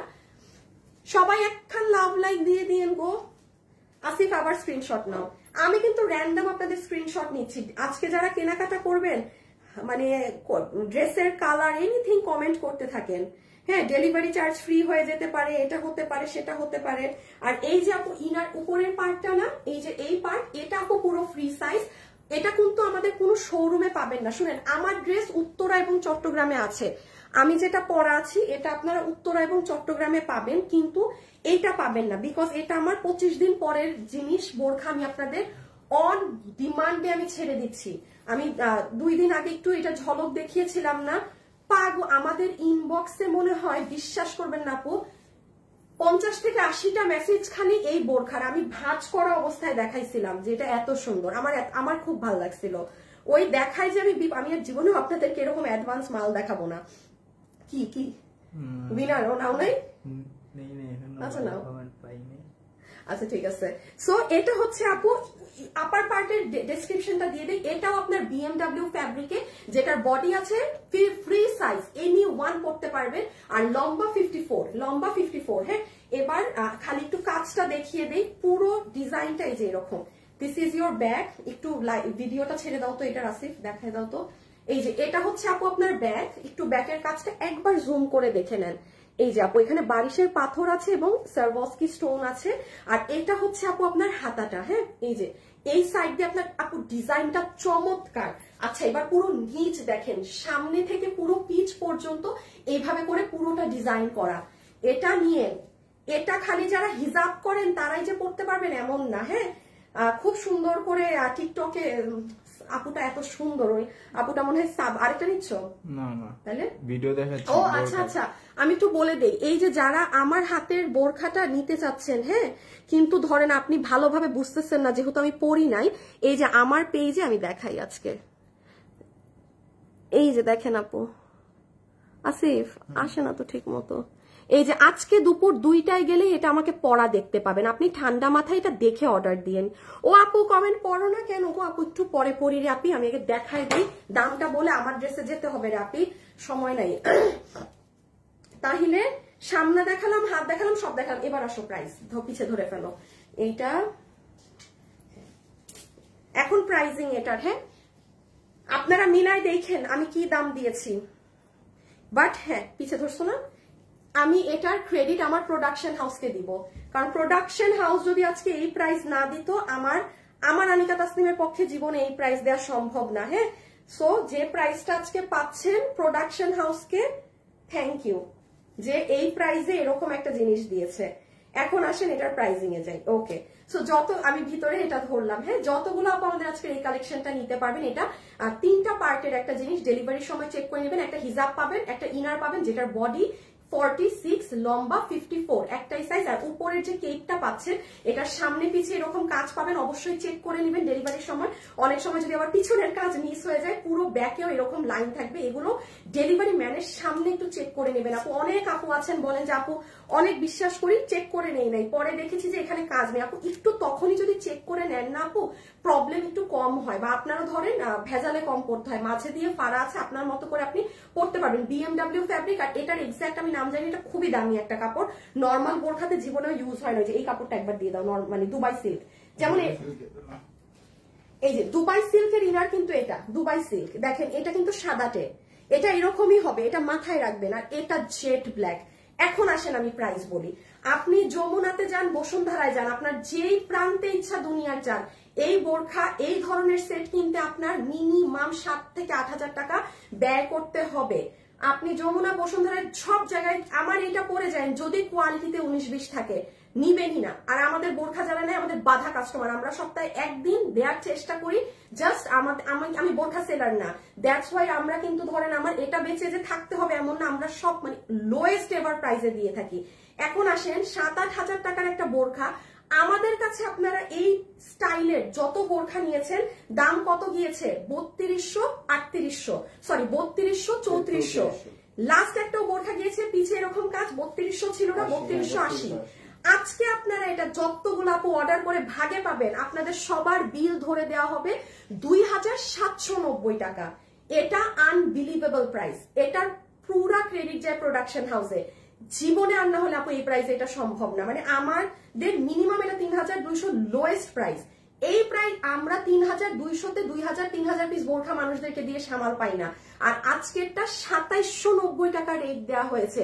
সবাই একখান লাভ লাইক দিয়ে দিয়েন গো আসিফ আবার স্ক্রিনশট নাও আমি কিন্তু র্যান্ডম আপনাদের স্ক্রিনশট নিচ্ছি আজকে যারা কেনাকাটা করবেন মানে ড্রেসের কালার এনিথিং কমেন্ট করতে থাকেন হ্যাঁ ডেলিভারি চার্জ ফ্রি হয়ে যেতে পারে এটা হতে পারে সেটা হতে পারে আর এই যে আপু ইনার উপরের পার্টটা না এই যে এই পার্ট এটা আপু পুরো ফ্রি সাইজ এটা কিন্তু আমাদের কোনো শোরুমে পাবেন না শুনেন আমার ড্রেস উত্তরা এবং চট্টগ্রামে আছে আমি যেটা পরা আছি এটা আপনারা উত্তরা এবং চট্টগ্রামে পাবেন কিন্তু এইটা পাবেন না বিকজ এটা আমার পঁচিশ দিন পরের জিনিস বোরখা আমি আপনাদের অন ডিমান্ডে আমি ছেড়ে দিচ্ছি আমি দুই দিন আগে একটু এটা ঝলক দেখিয়েছিলাম না পাগো আমাদের ইনবক্সে মনে হয় বিশ্বাস করবেন না আপু পঞ্চাশ থেকে আশিটা মেসেজ খালি এই বোরখার আমি ভাঁজ করা অবস্থায় দেখাইছিলাম যে এটা এত সুন্দর আমার আমার খুব ভালো লাগছিল ওই দেখায় যে আমি আমি আর জীবনেও আপনাদেরকে এরকম অ্যাডভান্স মাল দেখাবো না কি কি উইনার ও নাও নাই আচ্ছা নাও আচ্ছা ঠিক আছে সো এটা হচ্ছে আপু আপার পার্টের ডেসক্রিপশনটা দিয়ে দিই এটাও আপনার বিএমডাব্লিউ ফ্যাব্রিকে যেটার বডি আছে ফ্রি সাইজ এনি ওয়ান পড়তে পারবেন আর লম্বা ফিফটি ফোর লম্বা ফিফটি ফোর হ্যাঁ এবার খালি একটু কাজটা দেখিয়ে দেই পুরো ডিজাইনটাই যে এরকম দিস ইজ ইউর ব্যাগ একটু ভিডিওটা ছেড়ে দাও তো এটার আসিফ দেখায় দাও তো এই যে এটা হচ্ছে আপু আপনার ব্যাগ একটু ব্যাগের কাজটা একবার জুম করে দেখে নেন এই যে আপু এখানে বারিশের পাথর আছে এবং সার্ভস্কি স্টোন আছে আর এটা হচ্ছে আপু আপনার হাতাটা হ্যাঁ এই যে এই সাইড দিয়ে আপনার আপু ডিজাইনটা চমৎকার আচ্ছা এবার পুরো নিচ দেখেন সামনে থেকে পুরো পিচ পর্যন্ত এইভাবে করে পুরোটা ডিজাইন করা এটা নিয়ে এটা খালি যারা হিজাব করেন তারাই যে পড়তে পারবেন এমন না হ্যাঁ খুব সুন্দর করে টিকটকে আপুটা এত সুন্দর ওই আপুটা মনে হয় সাব আরেকটা নিচ্ছ না তাহলে ভিডিও দেখাচ্ছি ও আচ্ছা আচ্ছা আমি একটু বলে দেই এই যে যারা আমার হাতের বোরখাটা নিতে চাচ্ছেন হ্যাঁ কিন্তু ধরেন আপনি ভালোভাবে বুঝতেছেন না যেহেতু আমি পড়ি নাই এই যে আমার পেজে আমি দেখাই আজকে এই যে দেখেন আপু আসিফ আসে না তো ঠিক মতো এই যে আজকে দুপুর দুইটায় গেলে এটা আমাকে পড়া দেখতে পাবেন আপনি ঠান্ডা মাথায় এটা দেখে অর্ডার দিয়েন ও আপু কমেন্ট পড়ো না কেন গো আপু একটু পরে পড়ি রে আমি আগে দেখাই দিই দামটা বলে আমার ড্রেসে যেতে হবে রে সময় নাই তাহলে সামনে দেখালাম হাত দেখালাম সব দেখালাম এবার আসো প্রাইস পিছে ধরে ফেলো এইটা এখন প্রাইজিং এটার হ্যাঁ আপনারা মিলায় দেখেন আমি কি দাম দিয়েছি বাট হ্যাঁ পিছে ধরছো না আমি এটার ক্রেডিট আমার প্রোডাকশন হাউসকে দিব কারণ প্রোডাকশন হাউস যদি আজকে এই প্রাইস না দিত আমার আমার আনিকা তাসনিমের পক্ষে জীবনে এই প্রাইস দেওয়া সম্ভব না হ্যাঁ সো যে প্রাইসটা আজকে পাচ্ছেন প্রোডাকশন হাউসকে থ্যাংক ইউ যে এই প্রাইজে এরকম একটা জিনিস দিয়েছে এখন আসেন এটার প্রাইজিং এ যাই ওকে সো যত আমি ভিতরে এটা ধরলাম হ্যাঁ যতগুলো আপনাদের আমাদের আজকে এই কালেকশনটা নিতে পারবেন এটা তিনটা পার্টের একটা জিনিস ডেলিভারির সময় চেক করে নেবেন একটা হিজাব পাবেন একটা ইনার পাবেন যেটার বডি যে কেকটা পাচ্ছেন এটা সামনে পিছে এরকম কাজ পাবেন অবশ্যই চেক করে নেবেন ডেলিভারির সময় অনেক সময় যদি আবার পিছনের কাজ মিস হয়ে যায় পুরো ব্যাকেও এরকম লাইন থাকবে এগুলো ডেলিভারি ম্যানের সামনে একটু চেক করে নেবেন আপু অনেক আপু আছেন বলেন যে আপু অনেক বিশ্বাস করি চেক করে নেই নাই পরে দেখেছি যে এখানে কাজ নেই আপু একটু তখনই যদি চেক করে নেন না আপু প্রবলেম একটু কম হয় বা আপনারা ধরেন ভেজালে কম পড়তে হয় মাঝে দিয়ে ফাড়া আছে আপনার মতো করে আপনি পড়তে পারবেন বিএমডাব্লিউ ফ্যাব্রিক আর এটার এক্সাক্ট আমি নাম জানি এটা খুবই দামি একটা কাপড় নর্মাল গোর্খাতে জীবনেও ইউজ হয় না যে এই কাপড়টা একবার দিয়ে দাও মানে দুবাই সিল্ক যেমন এই যে দুবাই সিল্কের ইনার কিন্তু এটা দুবাই সিল্ক দেখেন এটা কিন্তু সাদাটে এটা এরকমই হবে এটা মাথায় রাখবেন আর এটা জেট ব্ল্যাক এখন আসেন আমি প্রাইস বলি আপনি যমুনাতে যান বসুন্ধরায় যান আপনার যেই প্রান্তে ইচ্ছা দুনিয়ার যান এই বোরখা এই ধরনের সেট কিনতে আপনার মিনিমাম সাত থেকে আট হাজার টাকা ব্যয় করতে হবে আপনি যমুনা বসুন্ধরায় সব জায়গায় আমার এটা পরে যান যদি কোয়ালিটিতে উনিশ বিশ থাকে নিবেনই না আর আমাদের বোরখা যারা নেয় আমাদের বাধা কাস্টমার আমরা সপ্তাহে একদিন দেওয়ার চেষ্টা করি জাস্ট আমি আমি বোরখা সেলার না দ্যাটস ওয়াই আমরা কিন্তু ধরেন আমার এটা বেঁচে যে থাকতে হবে এমন না আমরা সব মানে লোয়েস্ট এভার প্রাইসে দিয়ে থাকি এখন আসেন সাত আট হাজার টাকার একটা বোরখা আমাদের কাছে আপনারা এই স্টাইলের যত বোরখা নিয়েছেন দাম কত গিয়েছে বত্রিশশো আটত্রিশশো সরি বত্রিশশো চৌত্রিশশো লাস্ট একটা বোরখা গিয়েছে পিছিয়ে এরকম কাজ বত্রিশশো ছিল না বত্রিশশো আশি আজকে আপনারা এটা যত আপু অর্ডার করে ভাগে পাবেন আপনাদের সবার বিল ধরে দেওয়া হবে দুই হাজার সাতশো নব্বই টাকা এটা আনবিলিভেবল প্রাইস এটার পুরা ক্রেডিট যায় প্রোডাকশন হাউসে জীবনে আর না হলে আপু এই প্রাইসে এটা সম্ভব না মানে আমাদের মিনিমাম এটা তিন হাজার দুইশো লোয়েস্ট প্রাইস এই প্রাইস আমরা তিন হাজার দুইশোতে দুই হাজার তিন হাজার পিস বোরখা মানুষদেরকে দিয়ে সামাল পাই না আর আজকেরটা সাতাইশশো নব্বই টাকা রেট দেওয়া হয়েছে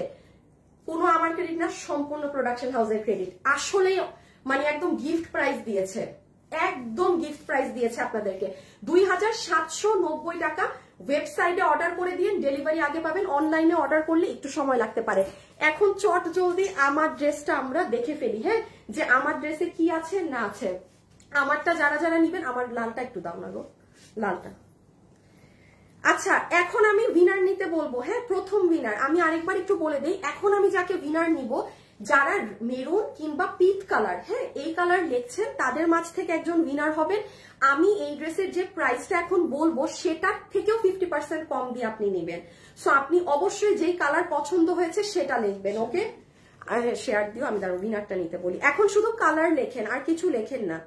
কোনো আমার ক্রেডিট না সম্পূর্ণ প্রোডাকশন হাউসের ক্রেডিট আসলে মানে একদম গিফট প্রাইস দিয়েছে একদম গিফট প্রাইস দিয়েছে আপনাদেরকে দুই হাজার সাতশো নব্বই টাকা ওয়েবসাইটে অর্ডার করে দিয়ে ডেলিভারি আগে পাবেন অনলাইনে অর্ডার করলে একটু সময় লাগতে পারে এখন চট জলদি আমার ড্রেসটা আমরা দেখে ফেলি হ্যাঁ যে আমার ড্রেসে কি আছে না আছে আমারটা যারা যারা নিবেন আমার লালটা একটু দাও না গো লালটা আচ্ছা এখন আমি উইনার নিতে বলবো হ্যাঁ প্রথম উইনার আমি আরেকবার একটু বলে দিই এখন আমি যাকে উইনার নিব যারা মেরুন কিংবা পিট কালার হ্যাঁ এই কালার লেখছেন তাদের মাঝ থেকে একজন উইনার হবেন আমি এই ড্রেসের যে প্রাইসটা এখন বলবো সেটার থেকেও ফিফটি পার্সেন্ট কম দিয়ে আপনি নেবেন সো আপনি অবশ্যই যেই কালার পছন্দ হয়েছে সেটা লিখবেন ওকে শেয়ার দিও আমি তার উইনারটা নিতে বলি এখন শুধু কালার লেখেন আর কিছু লেখেন না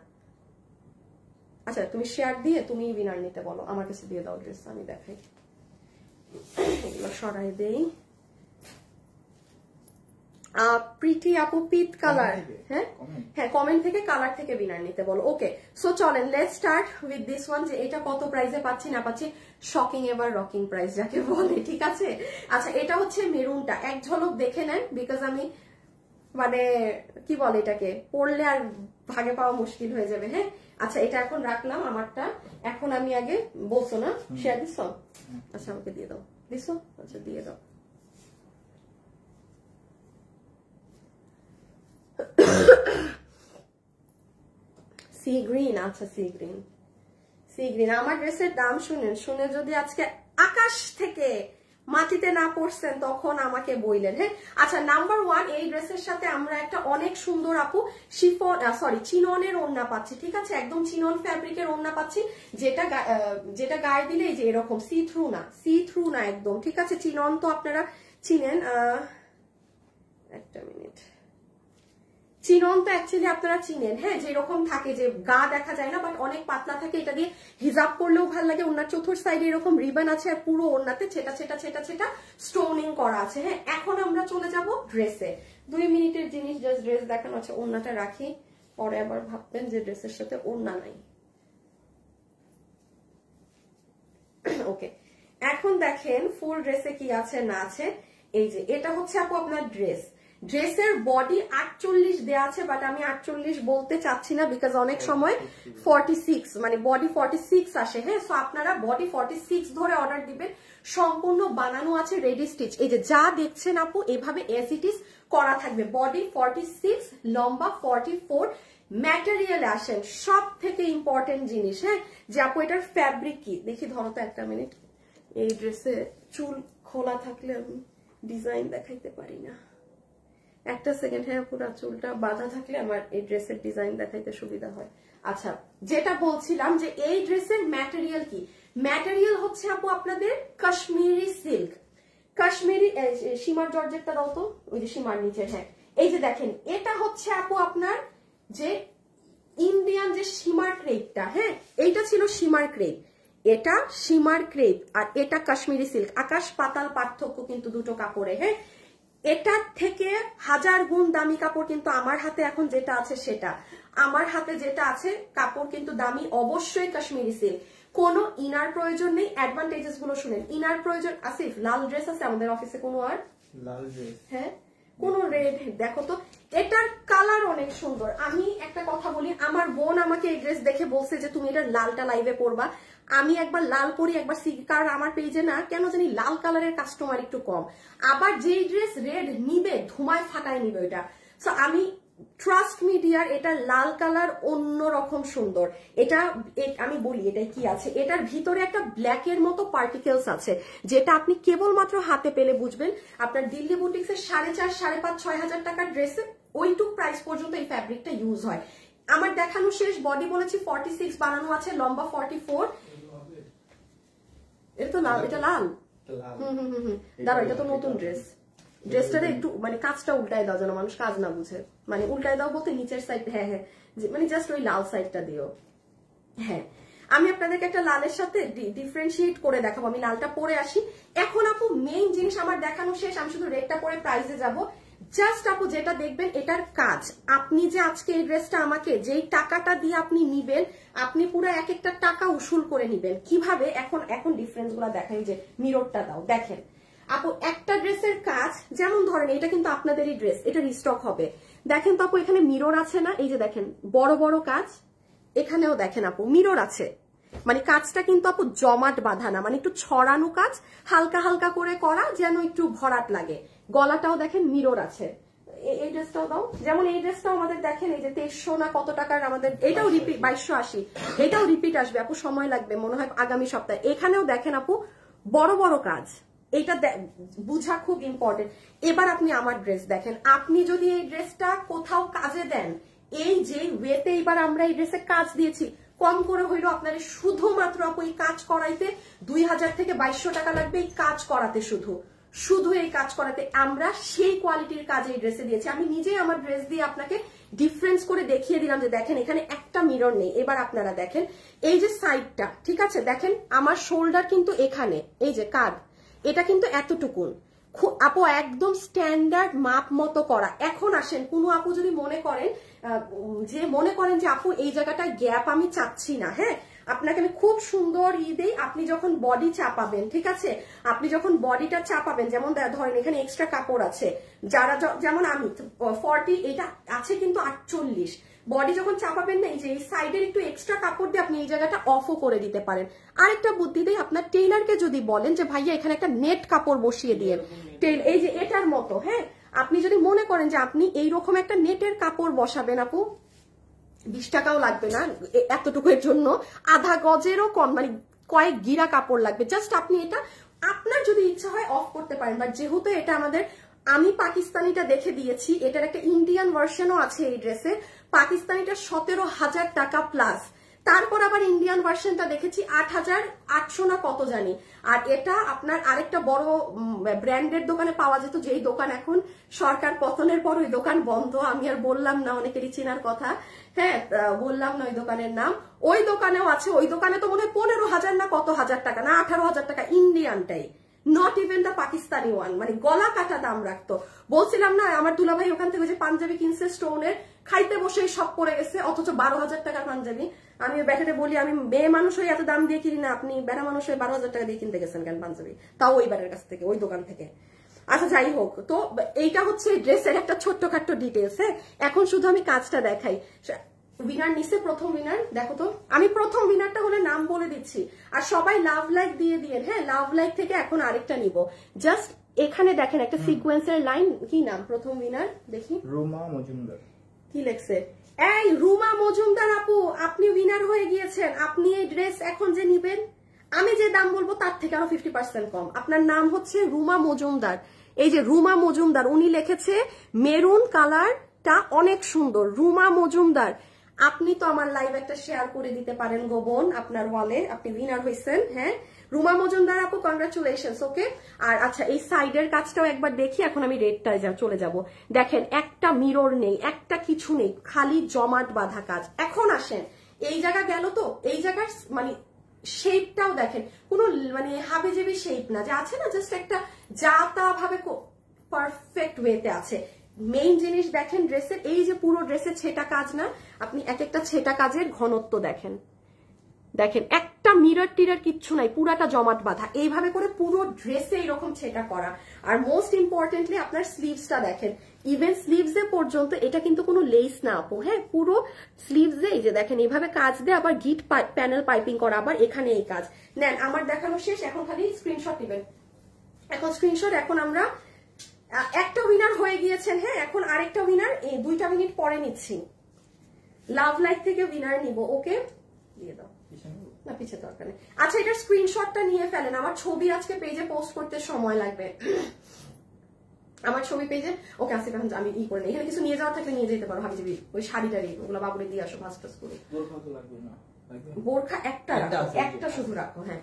আচ্ছা তুমি শেয়ার দিয়ে তুমি উইনার নিতে বলো আমার কাছে দিয়ে দাও ড্রেস আমি দেখাই এগুলো সরাই দেই প্রিটি আপু পিত কালার হ্যাঁ হ্যাঁ কমেন্ট থেকে কালার থেকে বিনার নিতে বলো ওকে সো চলেন let start with this one যে এটা কত প্রাইজে পাচ্ছি না পাচ্ছি শকিং এবার রকিং প্রাইস যাকে বলে ঠিক আছে আচ্ছা এটা হচ্ছে মেরুনটা এক ঝলক দেখে নেন বিকজ আমি মানে কি বলে এটাকে পড়লে আর ভাগে পাওয়া মুশকিল হয়ে যাবে হ্যাঁ আচ্ছা এটা এখন রাখলাম আমারটা এখন আমি আগে বলছো না শেয়ার দিস আচ্ছা আমাকে দিয়ে দাও দিস আচ্ছা দিয়ে দাও সি গ্রিন আচ্ছা সি গ্রিন সি গ্রিন আমার ড্রেসের দাম শুনেন শুনে যদি আজকে আকাশ থেকে মাটিতে না পড়ছেন তখন আমাকে বইলেন হ্যাঁ আচ্ছা নাম্বার ওয়ান এই ড্রেসের সাথে আমরা একটা অনেক সুন্দর আপু শিফন সরি চিননের ওড়না পাচ্ছি ঠিক আছে একদম চিনন ফ্যাব্রিকের ওড়না পাচ্ছি যেটা যেটা গায়ে দিলেই যে এরকম সি থ্রু না সি থ্রু না একদম ঠিক আছে চিনন তো আপনারা চিনেন একটা মিনিট চিনন তো অ্যাকচুয়ালি আপনারা চিনেন হ্যাঁ যেরকম থাকে যে গা দেখা যায় না বাট অনেক পাতলা থাকে এটা দিয়ে হিজাব করলেও ভাল লাগে ওনার চতুর্থ সাইডে এরকম রিবন আছে আর পুরো ওনাতে ছেটা ছেটা ছেটা ছেটা স্টোনিং করা আছে হ্যাঁ এখন আমরা চলে যাব ড্রেসে দুই মিনিটের জিনিস জাস্ট ড্রেস দেখানো আছে ওনাটা রাখি পরে আবার ভাববেন যে ড্রেসের সাথে ওনা নাই ওকে এখন দেখেন ফুল ড্রেসে কি আছে না আছে এই যে এটা হচ্ছে আপু আপনার ড্রেস ড্রেসের বডি আটচল্লিশ দেওয়া আছে বাট আমি আটচল্লিশ বলতে চাচ্ছি না বিকজ অনেক সময় ফর্টি সিক্স মানে বডি ফর্টি সিক্স আসে হ্যাঁ সো আপনারা বডি ফর্টি সিক্স ধরে অর্ডার দিবেন সম্পূর্ণ বানানো আছে রেডি স্টিচ এই যে যা দেখছেন আপু এভাবে এস ইট ইস করা থাকবে বডি ফর্টি সিক্স লম্বা ফর্টি ফোর ম্যাটেরিয়াল আসেন সব থেকে ইম্পর্টেন্ট জিনিস হ্যাঁ যে আপু এটার ফ্যাব্রিক কি দেখি ধরো তো একটা মিনিট এই ড্রেসে চুল খোলা থাকলে আমি ডিজাইন দেখাইতে পারি না একটা সেকেন্ড হ্যাঁ পুরা চুলটা বাঁধা থাকলে আমার এই ড্রেসের ডিজাইন দেখাইতে সুবিধা হয় আচ্ছা যেটা বলছিলাম যে এই ড্রেসের ম্যাটেরিয়াল কি ম্যাটেরিয়াল হচ্ছে আপু আপনাদের কাশ্মীরি সিল্ক কাশ্মীরি সীমার জর্জেটটা দাও তো ওই যে সীমার নিচের হ্যাঁ এই যে দেখেন এটা হচ্ছে আপু আপনার যে ইন্ডিয়ান যে সীমার ক্রেপটা হ্যাঁ এইটা ছিল সীমার ক্রেপ এটা সীমার ক্রেপ আর এটা কাশ্মীরি সিল্ক আকাশ পাতাল পার্থক্য কিন্তু দুটো কাপড়ে হ্যাঁ এটার থেকে হাজার গুণ দামি কাপড় কিন্তু আমার হাতে এখন যেটা আছে সেটা আমার হাতে যেটা আছে কাপড় কিন্তু দামি অবশ্যই কাশ্মীরি সিল্ক কোনো ইনার প্রয়োজন নেই অ্যাডভান্টেজেস গুলো শুনেন ইনার প্রয়োজন আসিফ লাল ড্রেস আছে আমাদের অফিসে কোনো আর হ্যাঁ কোন রেড দেখো তো এটার কালার অনেক সুন্দর আমি একটা কথা বলি আমার বোন আমাকে এই ড্রেস দেখে বলছে যে তুমি এটা লালটা লাইভে পরবা আমি একবার লাল পরি একবার কারণ আমার পেজে না কেন জানি লাল কালারের কাস্টমার একটু কম আবার যেই ড্রেস রেড নিবে ধুমায় ফাটায় নিবে ওইটা সো আমি ট্রাস্ট মিডিয়ার এটা লাল কালার অন্য রকম সুন্দর এটা আমি বলি এটা কি আছে এটার ভিতরে একটা ব্ল্যাক এর মতো পার্টিকেলস আছে যেটা আপনি কেবলমাত্র হাতে পেলে বুঝবেন আপনার দিল্লি বুটিক্স এর সাড়ে চার সাড়ে পাঁচ ছয় হাজার টাকার ড্রেসে ওইটুক প্রাইস পর্যন্ত এই ফ্যাব্রিকটা ইউজ হয় আমার দেখানো শেষ বডি বলেছি ফর্টি সিক্স বানানো আছে লম্বা ফর্টি ফোর এটা লাল এটা লাল দাঁড়া এটা তো নতুন ড্রেস ড্রেসটারে একটু মানে কাজটা উল্টায় দাও যেন মানুষ কাজ না বুঝে মানে উল্টায় দাও বলতে নিচের সাইড হ্যাঁ হ্যাঁ মানে জাস্ট ওই লাল সাইডটা দিও হ্যাঁ আমি আপনাদেরকে একটা লালের সাথে ডিফারেন্সিয়েট করে দেখাবো আমি লালটা পরে আসি এখন আপু মেইন জিনিস আমার দেখানো শেষ আমি শুধু রেডটা পরে প্রাইজে যাবো জাস্ট আপু যেটা দেখবেন এটার কাজ আপনি যে আজকে এই ড্রেসটা আমাকে যেই টাকাটা দিয়ে আপনি নিবেন আপনি পুরো এক একটা টাকা উসুল করে নিবেন কিভাবে এখন এখন ডিফারেন্স গুলা দেখেন যে মিররটা দাও দেখেন আপু একটা ড্রেসের কাজ যেমন ধরেন এটা কিন্তু আপনাদেরই ড্রেস এটা রিস্টক হবে দেখেন তো আপু এখানে মিরর আছে না এই যে দেখেন বড় বড় কাজ এখানেও দেখেন আপু মিরর আছে মানে কাজটা কিন্তু আপু জমাট বাঁধা না মানে একটু ছড়ানো কাজ হালকা হালকা করে করা যেন একটু ভরাট লাগে গলাটাও দেখেন মিরর আছে এই ড্রেসটাও দাও যেমন এই ড্রেসটাও আমাদের দেখেন এই যে তেইশশো না কত টাকার আমাদের এটাও রিপিট বাইশশো আশি এটাও রিপিট আসবে আপু সময় লাগবে মনে হয় আগামী সপ্তাহে এখানেও দেখেন আপু বড় বড় কাজ এটা বুঝা খুব ইম্পর্টেন্ট এবার আপনি আমার ড্রেস দেখেন আপনি যদি এই ড্রেসটা কোথাও কাজে দেন এই যে ওয়েতে এবার আমরা এই ড্রেসে কাজ দিয়েছি কম করে হইল আপনার শুধুমাত্র আপু এই কাজ করাইতে দুই হাজার থেকে বাইশশো টাকা লাগবে এই কাজ করাতে শুধু শুধু এই কাজ করাতে আমরা সেই কোয়ালিটির কাজ এই ড্রেসে দিয়েছি আমি নিজেই আমার ড্রেস দিয়ে আপনাকে ডিফারেন্স করে দেখিয়ে দিলাম যে দেখেন এখানে একটা মিরর নেই এবার আপনারা দেখেন এই যে সাইডটা ঠিক আছে দেখেন আমার শোল্ডার কিন্তু এখানে এই যে কাদ এটা কিন্তু এতটুকুন আপু একদম স্ট্যান্ডার্ড মাপ মতো করা এখন আসেন কোনো আপু যদি মনে করেন যে মনে করেন যে আপু এই জায়গাটা গ্যাপ আমি চাচ্ছি না হ্যাঁ আপনাকে আমি খুব সুন্দর ই দিই আপনি যখন বডি চাপাবেন ঠিক আছে আপনি যখন বডিটা চাপাবেন যেমন ধরেন এখানে এক্সট্রা কাপড় আছে যারা যেমন আমি ফর্টি এটা আছে কিন্তু আটচল্লিশ বডি যখন চাপাবেন না এই যে এই সাইডের একটু এক্সট্রা কাপড় দিয়ে আপনি এই জায়গাটা অফও করে দিতে পারেন আরেকটা বুদ্ধি দিয়ে আপনার টেইলারকে যদি বলেন যে ভাইয়া এখানে একটা নেট কাপড় বসিয়ে দিয়ে টেইল এই যে এটার মতো হ্যাঁ আপনি যদি মনে করেন যে আপনি এইরকম একটা নেটের কাপড় বসাবেন আপু বিশ টাকাও লাগবে না এতটুকুর জন্য আধা গজেরও কম মানে কয়েক গিরা কাপড় লাগবে জাস্ট আপনি এটা আপনার যদি ইচ্ছা হয় অফ করতে পারেন বাট যেহেতু এটা আমাদের আমি পাকিস্তানিটা দেখে দিয়েছি এটার একটা ইন্ডিয়ান ভার্সনও আছে এই ড্রেসে পাকিস্তানিটা সতেরো হাজার টাকা প্লাস তারপর আবার ইন্ডিয়ান ভার্সনটা দেখেছি আট হাজার আটশো না কত জানি আর এটা আপনার আরেকটা বড় ব্র্যান্ডের দোকানে পাওয়া যেত যেই দোকান এখন সরকার পতনের পর ওই দোকান বন্ধ আমি আর বললাম না অনেকেরই চেনার কথা হ্যাঁ বললাম না ওই দোকানের নাম ওই দোকানেও আছে ওই দোকানে তো মনে হয় পনেরো হাজার না কত হাজার টাকা না আঠারো হাজার টাকা ইন্ডিয়ানটাই not even the Pakistani one মানে গলা কাটা দাম রাখতো বলছিলাম না আমার দুলাভাই ওখান থেকে যে পাঞ্জাবি কিনছে স্টোনের খাইতে বসে সব পড়ে গেছে অথচ বারো হাজার টাকার পাঞ্জাবি আমি ব্যাটারে বলি আমি মেয়ে মানুষ হয়ে এত দাম দিয়ে কিনি না আপনি বেড়া মানুষ হয়ে বারো হাজার টাকা দিয়ে কিনতে গেছেন কেন পাঞ্জাবি তাও ওই ব্যাটার কাছ থেকে ওই দোকান থেকে আচ্ছা যাই হোক তো এইটা হচ্ছে ড্রেসের একটা ছোট্টখাট্ট ডিটেলস হ্যাঁ এখন শুধু আমি কাজটা দেখাই উইনার নিচে প্রথম উইনার দেখো তো আমি প্রথম উইনারটা হলে নাম বলে দিচ্ছি আর সবাই লাভ লাইক দিয়ে দিয়ে হ্যাঁ লাভ লাইক থেকে এখন আরেকটা নিব জাস্ট এখানে দেখেন একটা সিকোয়েন্সের লাইন কি নাম প্রথম উইনার দেখি রুমা মজুমদার কি লেখছে এই রুমা মজুমদার আপু আপনি উইনার হয়ে গিয়েছেন আপনি এই ড্রেস এখন যে নিবেন আমি যে দাম বলবো তার থেকে আরো ফিফটি পার্সেন্ট কম আপনার নাম হচ্ছে রুমা মজুমদার এই যে রুমা মজুমদার উনি লিখেছে মেরুন কালারটা অনেক সুন্দর রুমা মজুমদার আপনি তো আমার লাইভ একটা শেয়ার করে দিতে পারেন গোবন আপনার ওয়ালে আপনি উইনার হয়েছেন হ্যাঁ রুমা মজুমদার আপু কংগ্রাচুলেশন ওকে আর আচ্ছা এই সাইডের কাজটাও একবার দেখি এখন আমি রেডটায় যা চলে যাব দেখেন একটা মিরর নেই একটা কিছু নেই খালি জমাট বাঁধা কাজ এখন আসেন এই জায়গা গেল তো এই জায়গার মানে শেপটাও দেখেন কোনো মানে হাবিজাবি শেপ না যে আছে না জাস্ট একটা যা তা ভাবে পারফেক্ট ওয়েতে আছে মেইন জিনিস দেখেন ড্রেসের এই যে পুরো ড্রেসের ছেটা কাজ না আপনি এক একটা ছেটা কাজের ঘনত্ব দেখেন দেখেন একটা মিরর টিরার কিচ্ছু নাই পুরাটা জমাট বাঁধা এইভাবে করে পুরো ড্রেসে এরকম ছেটা করা আর মোস্ট ইম্পর্টেন্টলি আপনার স্লিভসটা দেখেন ইভেন স্লিভসে পর্যন্ত এটা কিন্তু কোনো লেস না আপু হ্যাঁ পুরো স্লিভস এই যে দেখেন এইভাবে কাজ দে আবার গিট প্যানেল পাইপিং করা আবার এখানে এই কাজ নেন আমার দেখানো শেষ এখন খালি স্ক্রিনশট নেবেন এখন স্ক্রিনশট এখন আমরা একটা উইনার হয়ে গিয়েছেন হ্যাঁ এখন আরেকটা উইনার এই দুইটা মিনিট পরে নিচ্ছি লাভ লাইফ থেকে উইনার নিব ওকে দিয়ে দাও না পিছিয়ে দরকার নেই আচ্ছা এটা স্ক্রিনশটটা নিয়ে ফেলেন আমার ছবি আজকে পেজে পোস্ট করতে সময় লাগবে আমার ছবি পেজে ওকে আসি এখন আমি ই করে এখানে কিছু নিয়ে যাওয়া থাকলে নিয়ে যেতে পারো ভাবি ওই শাড়ি টাড়ি ওগুলো বাবুরে দিয়ে আসো ফাস্ট ফাস্ট করে বোরখা একটা একটা শুধু রাখো হ্যাঁ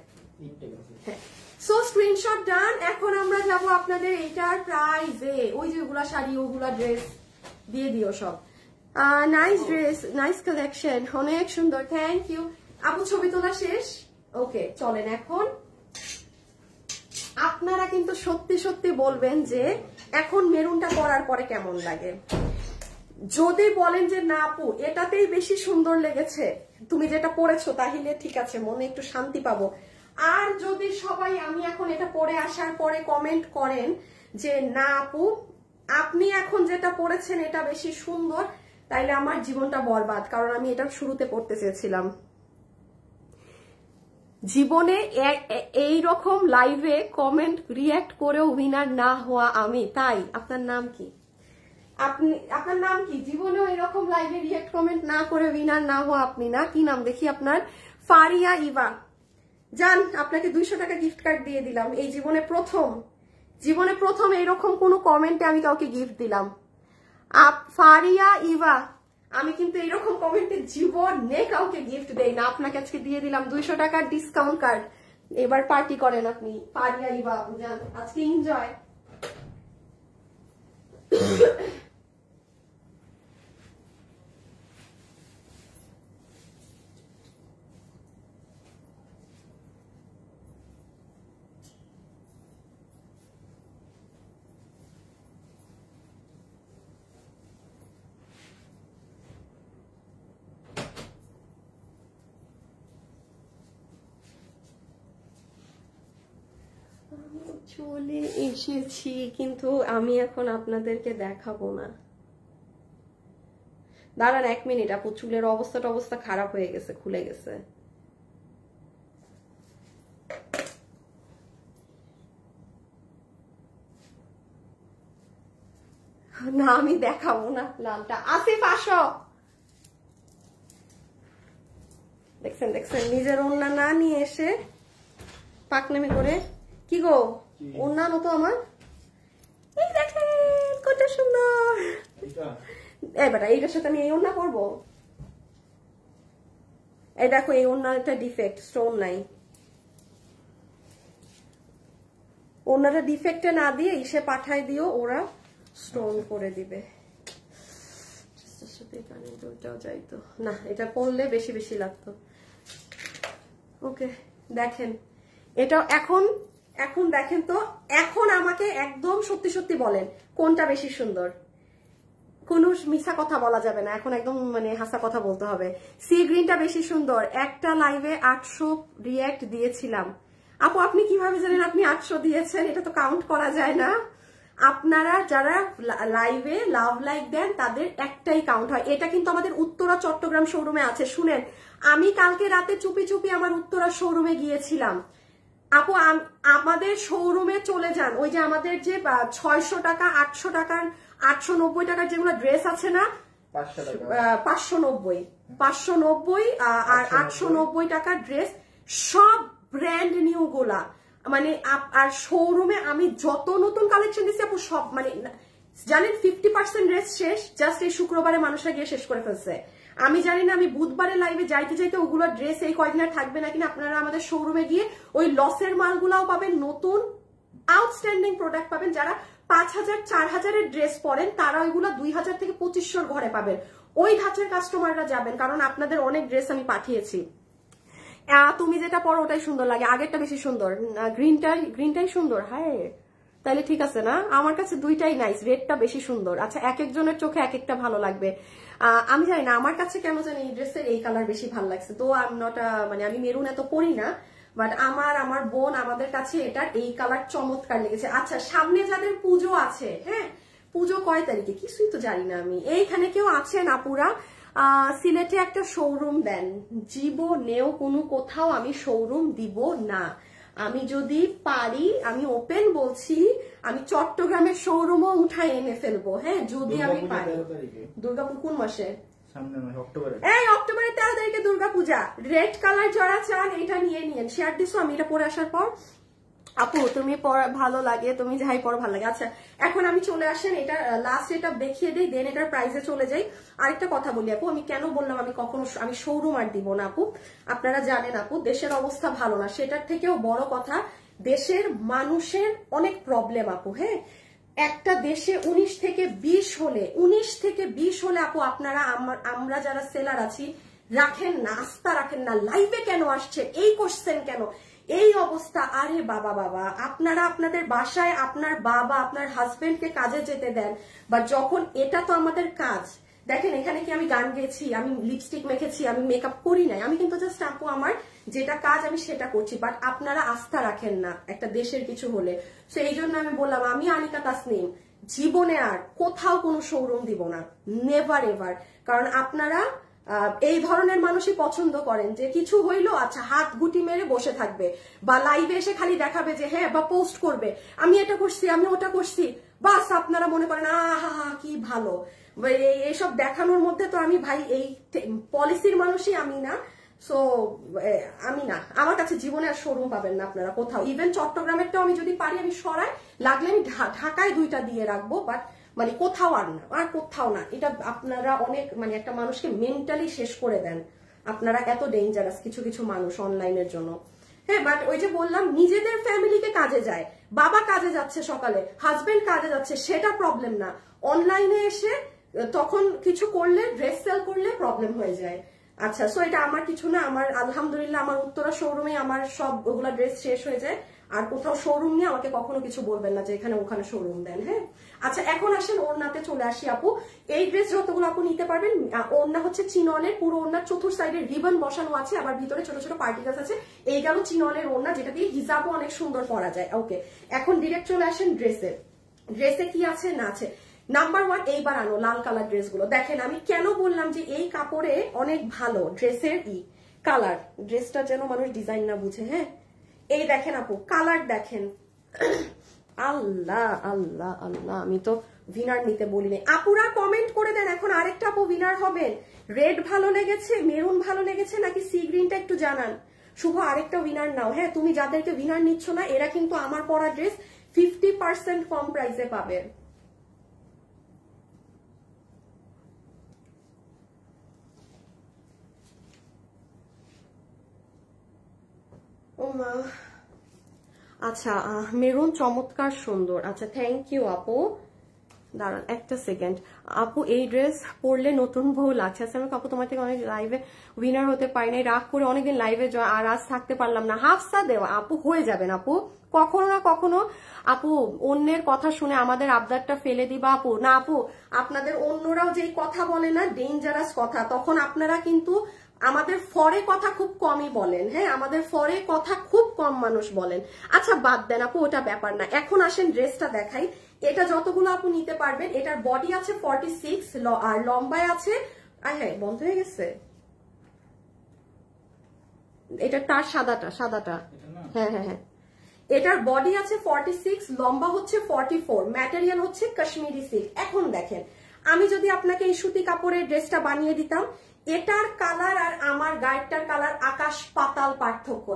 সো স্ক্রিনশট ডান এখন আমরা যাব আপনাদের এটার প্রাইজে ওই যে ওগুলা শাড়ি ওগুলা ড্রেস দিয়ে দিও সব নাইস ড্রেস নাইস কালেকশন অনেক সুন্দর থ্যাংক ইউ আপু ছবি তোলা শেষ ওকে চলেন এখন আপনারা কিন্তু সত্যি সত্যি বলবেন যে এখন মেরুনটা পরার পরে কেমন লাগে যদি বলেন যে না আপু এটাতেই বেশি সুন্দর লেগেছে তুমি যেটা পরেছো তাহলে ঠিক আছে মনে একটু শান্তি পাবো আর যদি সবাই আমি এখন এটা পরে আসার পরে কমেন্ট করেন যে না আপু আপনি এখন যেটা পরেছেন এটা বেশি সুন্দর তাইলে আমার জীবনটা বরবাদ কারণ আমি এটা শুরুতে পড়তে চেয়েছিলাম জীবনে এই রকম লাইভে কমেন্ট রিয়াক্ট করেও উইনার না হওয়া আমি তাই আপনার নাম কি আপনি আপনার নাম কি জীবনেও এরকম লাইভে রিয়াক্ট কমেন্ট না করে উইনার না হওয়া আপনি না কি নাম দেখি আপনার ফারিয়া ইভা যান আপনাকে দুইশো টাকা গিফট কার্ড দিয়ে দিলাম এই জীবনে প্রথম জীবনে প্রথম এইরকম কোনো কমেন্টে আমি কাউকে গিফট দিলাম ফারিয়া ইভা আমি কিন্তু এরকম কমেন্টে জীবনে কাউকে গিফট দেই না আপনাকে আজকে দিয়ে দিলাম দুইশো টাকার ডিসকাউন্ট কার্ড এবার পার্টি করেন আপনি পারি বাবু যান আজকে এনজয় চলে এসেছি কিন্তু আমি এখন আপনাদেরকে দেখাবো না দাঁড়ান এক মিনিট আপু চুলের অবস্থাটা অবস্থা খারাপ হয়ে গেছে খুলে গেছে না আমি দেখাবো না লালটা আসিফ আসো দেখছেন দেখছেন নিজের অন্য না নিয়ে এসে পাকনামি করে কি গো ওনার মতো আমার এই দেখেন কত সুন্দর এই বেটা এইটার সাথে আমি এই ওনা করবো এই দেখো এই ওনার একটা ডিফেক্ট স্টোন নাই ওনারা ডিফেক্টে না দিয়ে ইসে পাঠায় দিও ওরা স্টোন করে দিবে না এটা করলে বেশি বেশি লাগতো ওকে দেখেন এটা এখন এখন দেখেন তো এখন আমাকে একদম সত্যি সত্যি বলেন কোনটা বেশি সুন্দর কোনো মিশা কথা বলা যাবে না এখন একদম মানে হাসা কথা বলতে হবে সি গ্রিনটা বেশি সুন্দর একটা লাইভে আটশো রিয়াক্ট দিয়েছিলাম আপু আপনি কিভাবে জানেন আপনি আটশো দিয়েছেন এটা তো কাউন্ট করা যায় না আপনারা যারা লাইভে লাভ লাইক দেন তাদের একটাই কাউন্ট হয় এটা কিন্তু আমাদের উত্তরা চট্টগ্রাম শোরুমে আছে শুনেন আমি কালকে রাতে চুপি চুপি আমার উত্তরা শোরুমে গিয়েছিলাম আপু আমাদের শোরুমে চলে যান ওই যে আমাদের যে ছয়শো টাকা আটশো টাকার আটশো নব্বই টাকার যেগুলো ড্রেস আছে না পাঁচশো নব্বই পাঁচশো নব্বই আর আটশো নব্বই টাকার ড্রেস সব ব্র্যান্ড নিউ গোলা মানে আর শোরুমে আমি যত নতুন কালেকশন দিচ্ছি আপু সব মানে জানেন ফিফটি পার্সেন্ট ড্রেস শেষ জাস্ট এই শুক্রবারে মানুষরা গিয়ে শেষ করে ফেলছে আমি জানি না আমি বুধবারে লাইভে যাইতে যাইতে ওগুলো ড্রেস এই কয়দিন আর থাকবে না কিনা আপনারা আমাদের শোরুমে গিয়ে ওই লসের মালগুলাও পাবেন নতুন আউটস্ট্যান্ডিং প্রোডাক্ট পাবেন যারা পাঁচ হাজার চার হাজারের ড্রেস পরেন তারা ওইগুলো দুই হাজার থেকে পঁচিশশোর ঘরে পাবেন ওই ধাঁচের কাস্টমাররা যাবেন কারণ আপনাদের অনেক ড্রেস আমি পাঠিয়েছি তুমি যেটা পরো ওটাই সুন্দর লাগে আগেরটা বেশি সুন্দর গ্রিনটাই গ্রিনটাই সুন্দর হ্যাঁ তাহলে ঠিক আছে না আমার কাছে দুইটাই নাইস রেডটা বেশি সুন্দর আচ্ছা এক একজনের চোখে এক একটা ভালো লাগবে আমি জানি না আমার কাছে কেন জানি এই ড্রেসের এই কালার বেশি ভালো লাগছে তো আমি নট মানে আমি মেরুন এত পরি না বাট আমার আমার বোন আমাদের কাছে এটার এই কালার চমৎকার লেগেছে আচ্ছা সামনে যাদের পুজো আছে হ্যাঁ পুজো কয় তারিখে কিছুই তো জানি না আমি এইখানে কেউ আছেন আপুরা সিলেটে একটা শোরুম দেন জীবনেও কোনো কোথাও আমি শোরুম দিব না আমি যদি পারি আমি ওপেন বলছি আমি চট্টগ্রামের শোরুমও উঠাই এনে ফেলবো হ্যাঁ যদি আমি পারি দুর্গাপুর কোন মাসে তেরো তারিখে দুর্গাপূজা রেড কালার যারা চান এটা নিয়ে নিয়ে শেয়ার দিছো আমি এটা পরে আসার পর আপু তুমি পড়া ভালো লাগে তুমি যাই পড়া ভালো লাগে আচ্ছা এখন আমি চলে আসেন এটা লাস্ট এটা দেখিয়ে দিই দেন এটার প্রাইসে চলে যাই আরেকটা কথা বলি আপু আমি কেন বললাম আমি কখনো আমি শোরুম আর দিব না আপু আপনারা জানেন আপু দেশের অবস্থা ভালো না সেটার থেকেও বড় কথা দেশের মানুষের অনেক প্রবলেম আপু হ্যাঁ একটা দেশে ১৯ থেকে ২০ হলে ১৯ থেকে ২০ হলে আপু আপনারা আমরা যারা সেলার আছি রাখেন না আস্থা রাখেন না লাইভে কেন আসছে এই কোশ্চেন কেন এই অবস্থা আরে বাবা বাবা আপনারা আপনাদের বাসায় আপনার বাবা আপনার হাজবেন্ডকে কাজে যেতে দেন বা যখন এটা তো আমাদের কাজ দেখেন এখানে কি আমি গান গেছি আমি লিপস্টিক মেখেছি আমি মেকআপ করি নাই আমি কিন্তু জাস্ট আপু আমার যেটা কাজ আমি সেটা করছি বাট আপনারা আস্থা রাখেন না একটা দেশের কিছু হলে তো এই জন্য আমি বললাম আমি আনিকা তাসনিম জীবনে আর কোথাও কোনো শোরুম দিব না নেভার এভার কারণ আপনারা এই ধরনের মানুষই পছন্দ করেন যে কিছু হইলো আচ্ছা হাত গুটি মেরে বসে থাকবে বা লাইভে এসে খালি দেখাবে যে হ্যাঁ বা পোস্ট করবে আমি এটা করছি আমি ওটা করছি বাস আপনারা মনে করেন আহা কি ভালো এইসব দেখানোর মধ্যে তো আমি ভাই এই পলিসির মানুষই আমি না সো আমি না আমার কাছে জীবনে আর শোরুম পাবেন না আপনারা কোথাও ইভেন চট্টগ্রামেরটাও আমি যদি পারি আমি সরাই লাগলে আমি ঢাকায় দুইটা দিয়ে রাখবো বাট মানে কোথাও আর না আর কোথাও না এটা আপনারা অনেক মানে একটা মানুষকে মেন্টালি শেষ করে দেন আপনারা এত ডেঞ্জারাস কিছু কিছু মানুষ অনলাইনের জন্য হ্যাঁ বাট ওই যে বললাম নিজেদের ফ্যামিলিকে কাজে যায় বাবা কাজে যাচ্ছে সকালে হাজবেন্ড কাজে যাচ্ছে সেটা প্রবলেম না অনলাইনে এসে তখন কিছু করলে ড্রেস সেল করলে প্রবলেম হয়ে যায় আচ্ছা সো এটা আমার কিছু না আমার আলহামদুলিল্লাহ আমার উত্তরা শোরুমে আমার সব ওগুলা ড্রেস শেষ হয়ে যায় আর কোথাও শোরুম নিয়ে আমাকে কখনো কিছু বলবেন না যে এখানে ওখানে শোরুম দেন হ্যাঁ আচ্ছা এখন আসেন ওড়নাতে চলে আসি আপু এই ড্রেস যতগুলো আপু নিতে পারবেন ওড়না হচ্ছে চিননের পুরো ওড়নার চতুর্থ সাইডে রিবন বসানো আছে আবার ভিতরে ছোট ছোট পার্টিকেলস আছে এই গেল চিননের ওড়না যেটা দিয়ে হিজাবও অনেক সুন্দর পরা যায় ওকে এখন ডিরেক্ট চলে আসেন ড্রেসে ড্রেসে কি আছে না আছে নাম্বার ওয়ান এইবার আনো লাল কালার ড্রেসগুলো দেখেন আমি কেন বললাম যে এই কাপড়ে অনেক ভালো ড্রেসের ই কালার ড্রেসটা যেন মানুষ ডিজাইন না বুঝে হ্যাঁ এই দেখেন আপু কালার দেখেন আল্লাহ আল্লাহ আল্লাহ আমি তো ভিনার নিতে বলি নাই আপুরা কমেন্ট করে দেন এখন আরেকটা আপু ভিনার হবেন রেড ভালো লেগেছে মেরুন ভালো লেগেছে নাকি সি গ্রিনটা একটু জানান শুভ আরেকটা উইনার নাও হ্যাঁ তুমি যাদেরকে উইনার নিচ্ছ না এরা কিন্তু আমার পরা ড্রেস ফিফটি পার্সেন্ট কম প্রাইসে পাবে ও মা আচ্ছা মেরুন চমৎকার সুন্দর আচ্ছা থ্যাংক ইউ আপু দাঁড়ান একটা সেকেন্ড আপু এই ড্রেস পরলে নতুন বউ লাগছে আচ্ছা, আমি আপু তোমার থেকে অনেক লাইভে উইনার হতে পারি নাই রাগ করে অনেকদিন লাইভে আর আজ থাকতে পারলাম না হাফসা দেওয়া আপু হয়ে যাবেন আপু কখনো না কখনো আপু অন্যের কথা শুনে আমাদের আবদারটা ফেলে দিবা আপু না আপু আপনাদের অন্যরাও যেই কথা বলে না ডেঞ্জারাস কথা তখন আপনারা কিন্তু আমাদের ফরে কথা খুব কমই বলেন হ্যাঁ আমাদের ফরে কথা খুব কম মানুষ বলেন আচ্ছা বাদ দেন আপু ওটা ব্যাপার না এখন আসেন ড্রেসটা দেখাই এটা যতগুলো আপু নিতে পারবেন এটার বডি আছে ফর্টি সিক্স আর লম্বায় আছে আয় হ্যাঁ বন্ধ হয়ে গেছে এটা তার সাদাটা সাদাটা হ্যাঁ হ্যাঁ হ্যাঁ এটার বডি আছে ফর্টি সিক্স লম্বা হচ্ছে ফর্টি ফোর ম্যাটেরিয়াল হচ্ছে কাশ্মীরি সিল্ক এখন দেখেন আমি যদি আপনাকে এই সুতি কাপড়ের ড্রেসটা বানিয়ে দিতাম এটার কালার আর আমার গায়েরটার কালার আকাশ পাতাল পার্থক্য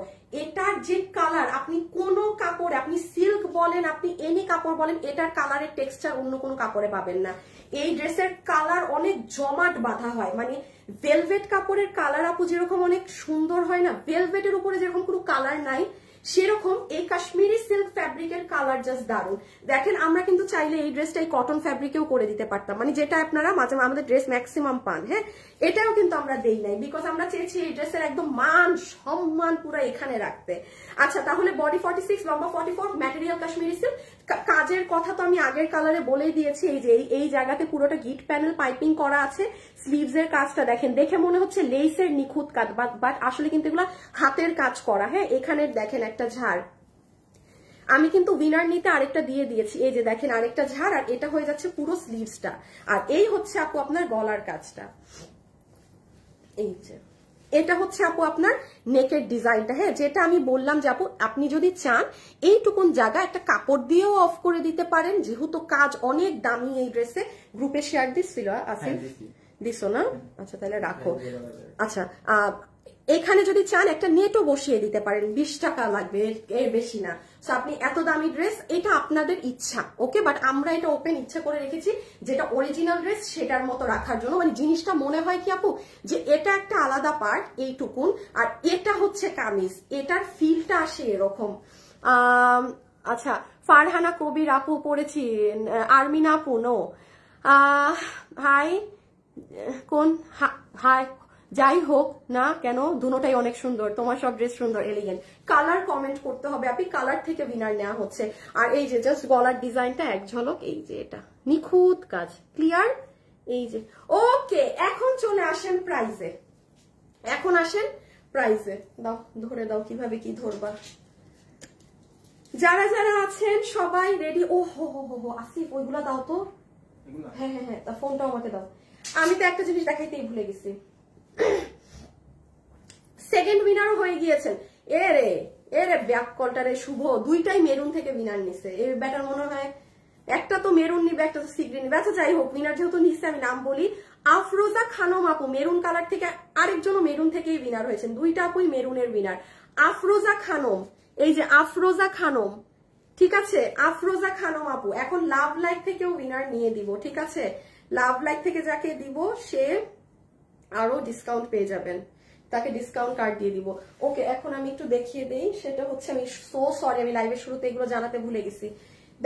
এটার যে কালার আপনি কোনো কাপড় আপনি সিল্ক বলেন আপনি এনি কাপড় বলেন এটার কালারের টেক্সচার অন্য কোনো কাপড়ে পাবেন না এই ড্রেসের কালার অনেক জমাট বাঁধা হয় মানে ভেলভেট কাপড়ের কালার আপু যেরকম অনেক সুন্দর হয় না ভেলভেটের উপরে যেরকম কোনো কালার নাই সেরকম এই কাশ্মীরি সিল্ক ফ্যাব্রিকের কালার জাস্ট দারুন দেখেন আমরা কিন্তু চাইলে এই ড্রেসটা এই কটন ফ্যাব্রিকেও করে দিতে পারতাম মানে যেটা আপনারা মাঝে আমাদের ড্রেস ম্যাক্সিমাম পান হ্যাঁ এটাও কিন্তু আমরা দেই নাই বিকজ আমরা চেয়েছি এই ড্রেসের একদম মান সম্মান পুরো এখানে রাখতে আচ্ছা তাহলে বডি ফর্টি সিক্স লম্বা forty four material Kashmiri silk কাজের কথা তো আমি আগের কালারে বলেই দিয়েছি এই যে এই জায়গাতে পুরোটা গিট প্যানেল পাইপিং করা আছে স্লিভস এর কাজটা দেখেন দেখে মনে হচ্ছে লেসের নিখুঁত কাজ বাট আসলে কিন্তু এগুলো হাতের কাজ করা হ্যাঁ এখানে দেখেন একটা ঝাড় আমি কিন্তু উইনার নিতে আরেকটা দিয়ে দিয়েছি এই যে দেখেন আরেকটা ঝাড় আর এটা হয়ে যাচ্ছে পুরো স্লিভসটা আর এই হচ্ছে আপু আপনার গলার কাজটা এই যে এটা হচ্ছে আপু আপনার নেকের ডিজাইনটা হ্যাঁ যেটা আমি বললাম যে আপু আপনি যদি চান এইটুকুন জায়গা একটা কাপড় দিয়েও অফ করে দিতে পারেন যেহেতু কাজ অনেক দামি এই ড্রেসে গ্রুপে শেয়ার দিচ্ছিল আছে হ্যাঁ, দিস না হ্যাঁ। আচ্ছা তাহলে রাখো হ্যাঁ, আচ্ছা এখানে যদি চান একটা নেটও বসিয়ে দিতে পারেন বিশ টাকা লাগবে এর বেশি না সো আপনি এত দামি ড্রেস এটা আপনাদের ইচ্ছা ওকে বাট আমরা এটা ওপেন ইচ্ছা করে রেখেছি যেটা অরিজিনাল ড্রেস সেটার মতো রাখার জন্য মানে জিনিসটা মনে হয় কি আপু যে এটা একটা আলাদা পার্ট এইটুকুন আর এটা হচ্ছে কামিজ এটার ফিলটা আসে এরকম আচ্ছা ফারহানা কবির আপু পড়েছি আর্মিনা আপু নো হাই কোন হাই যাই হোক না কেন দুটাই অনেক সুন্দর তোমার সব ড্রেস সুন্দর এলিগেন্ট কালার কমেন্ট করতে হবে আপনি কালার থেকে উইনার নেওয়া হচ্ছে আর এই যে জাস্ট গলার ডিজাইনটা এক ঝলক এই যে এটা নিখুঁত কাজ ক্লিয়ার এই যে ওকে এখন চলে আসেন প্রাইজে এখন আসেন প্রাইজে দাও ধরে দাও কিভাবে কি ধরবা যারা যারা আছেন সবাই রেডি ও হো হো হো হো আসিফ ওইগুলা দাও তো হ্যাঁ হ্যাঁ হ্যাঁ ফোনটাও আমাকে দাও আমি তো একটা জিনিস দেখাইতেই ভুলে গেছি সেকেন্ড উইনার হয়ে গিয়েছেন এ রে এ রে ব্যাক কলটারে শুভ দুইটাই মেরুন থেকে উইনার নিছে এই ব্যাটার মনে হয় একটা তো মেরুন নিবে একটা তো সিগ্রি নিবে আচ্ছা যাই হোক উইনার যেহেতু নিচ্ছে আমি নাম বলি আফরোজা খানম আপু মেরুন কালার থেকে আরেকজন মেরুন থেকেই উইনার হয়েছেন দুইটা আপুই মেরুনের উইনার আফরোজা খানম এই যে আফরোজা খানম ঠিক আছে আফরোজা খানম আপু এখন লাভ লাইফ থেকেও উইনার নিয়ে দিব ঠিক আছে লাভ লাইফ থেকে যাকে দিব সে আরও ডিসকাউন্ট পেয়ে যাবেন তাকে ডিসকাউন্ট কার্ড দিয়ে দিব ওকে এখন আমি একটু দেখিয়ে দিই সেটা হচ্ছে আমি সো সরি আমি লাইভের শুরুতে এগুলো জানাতে ভুলে গেছি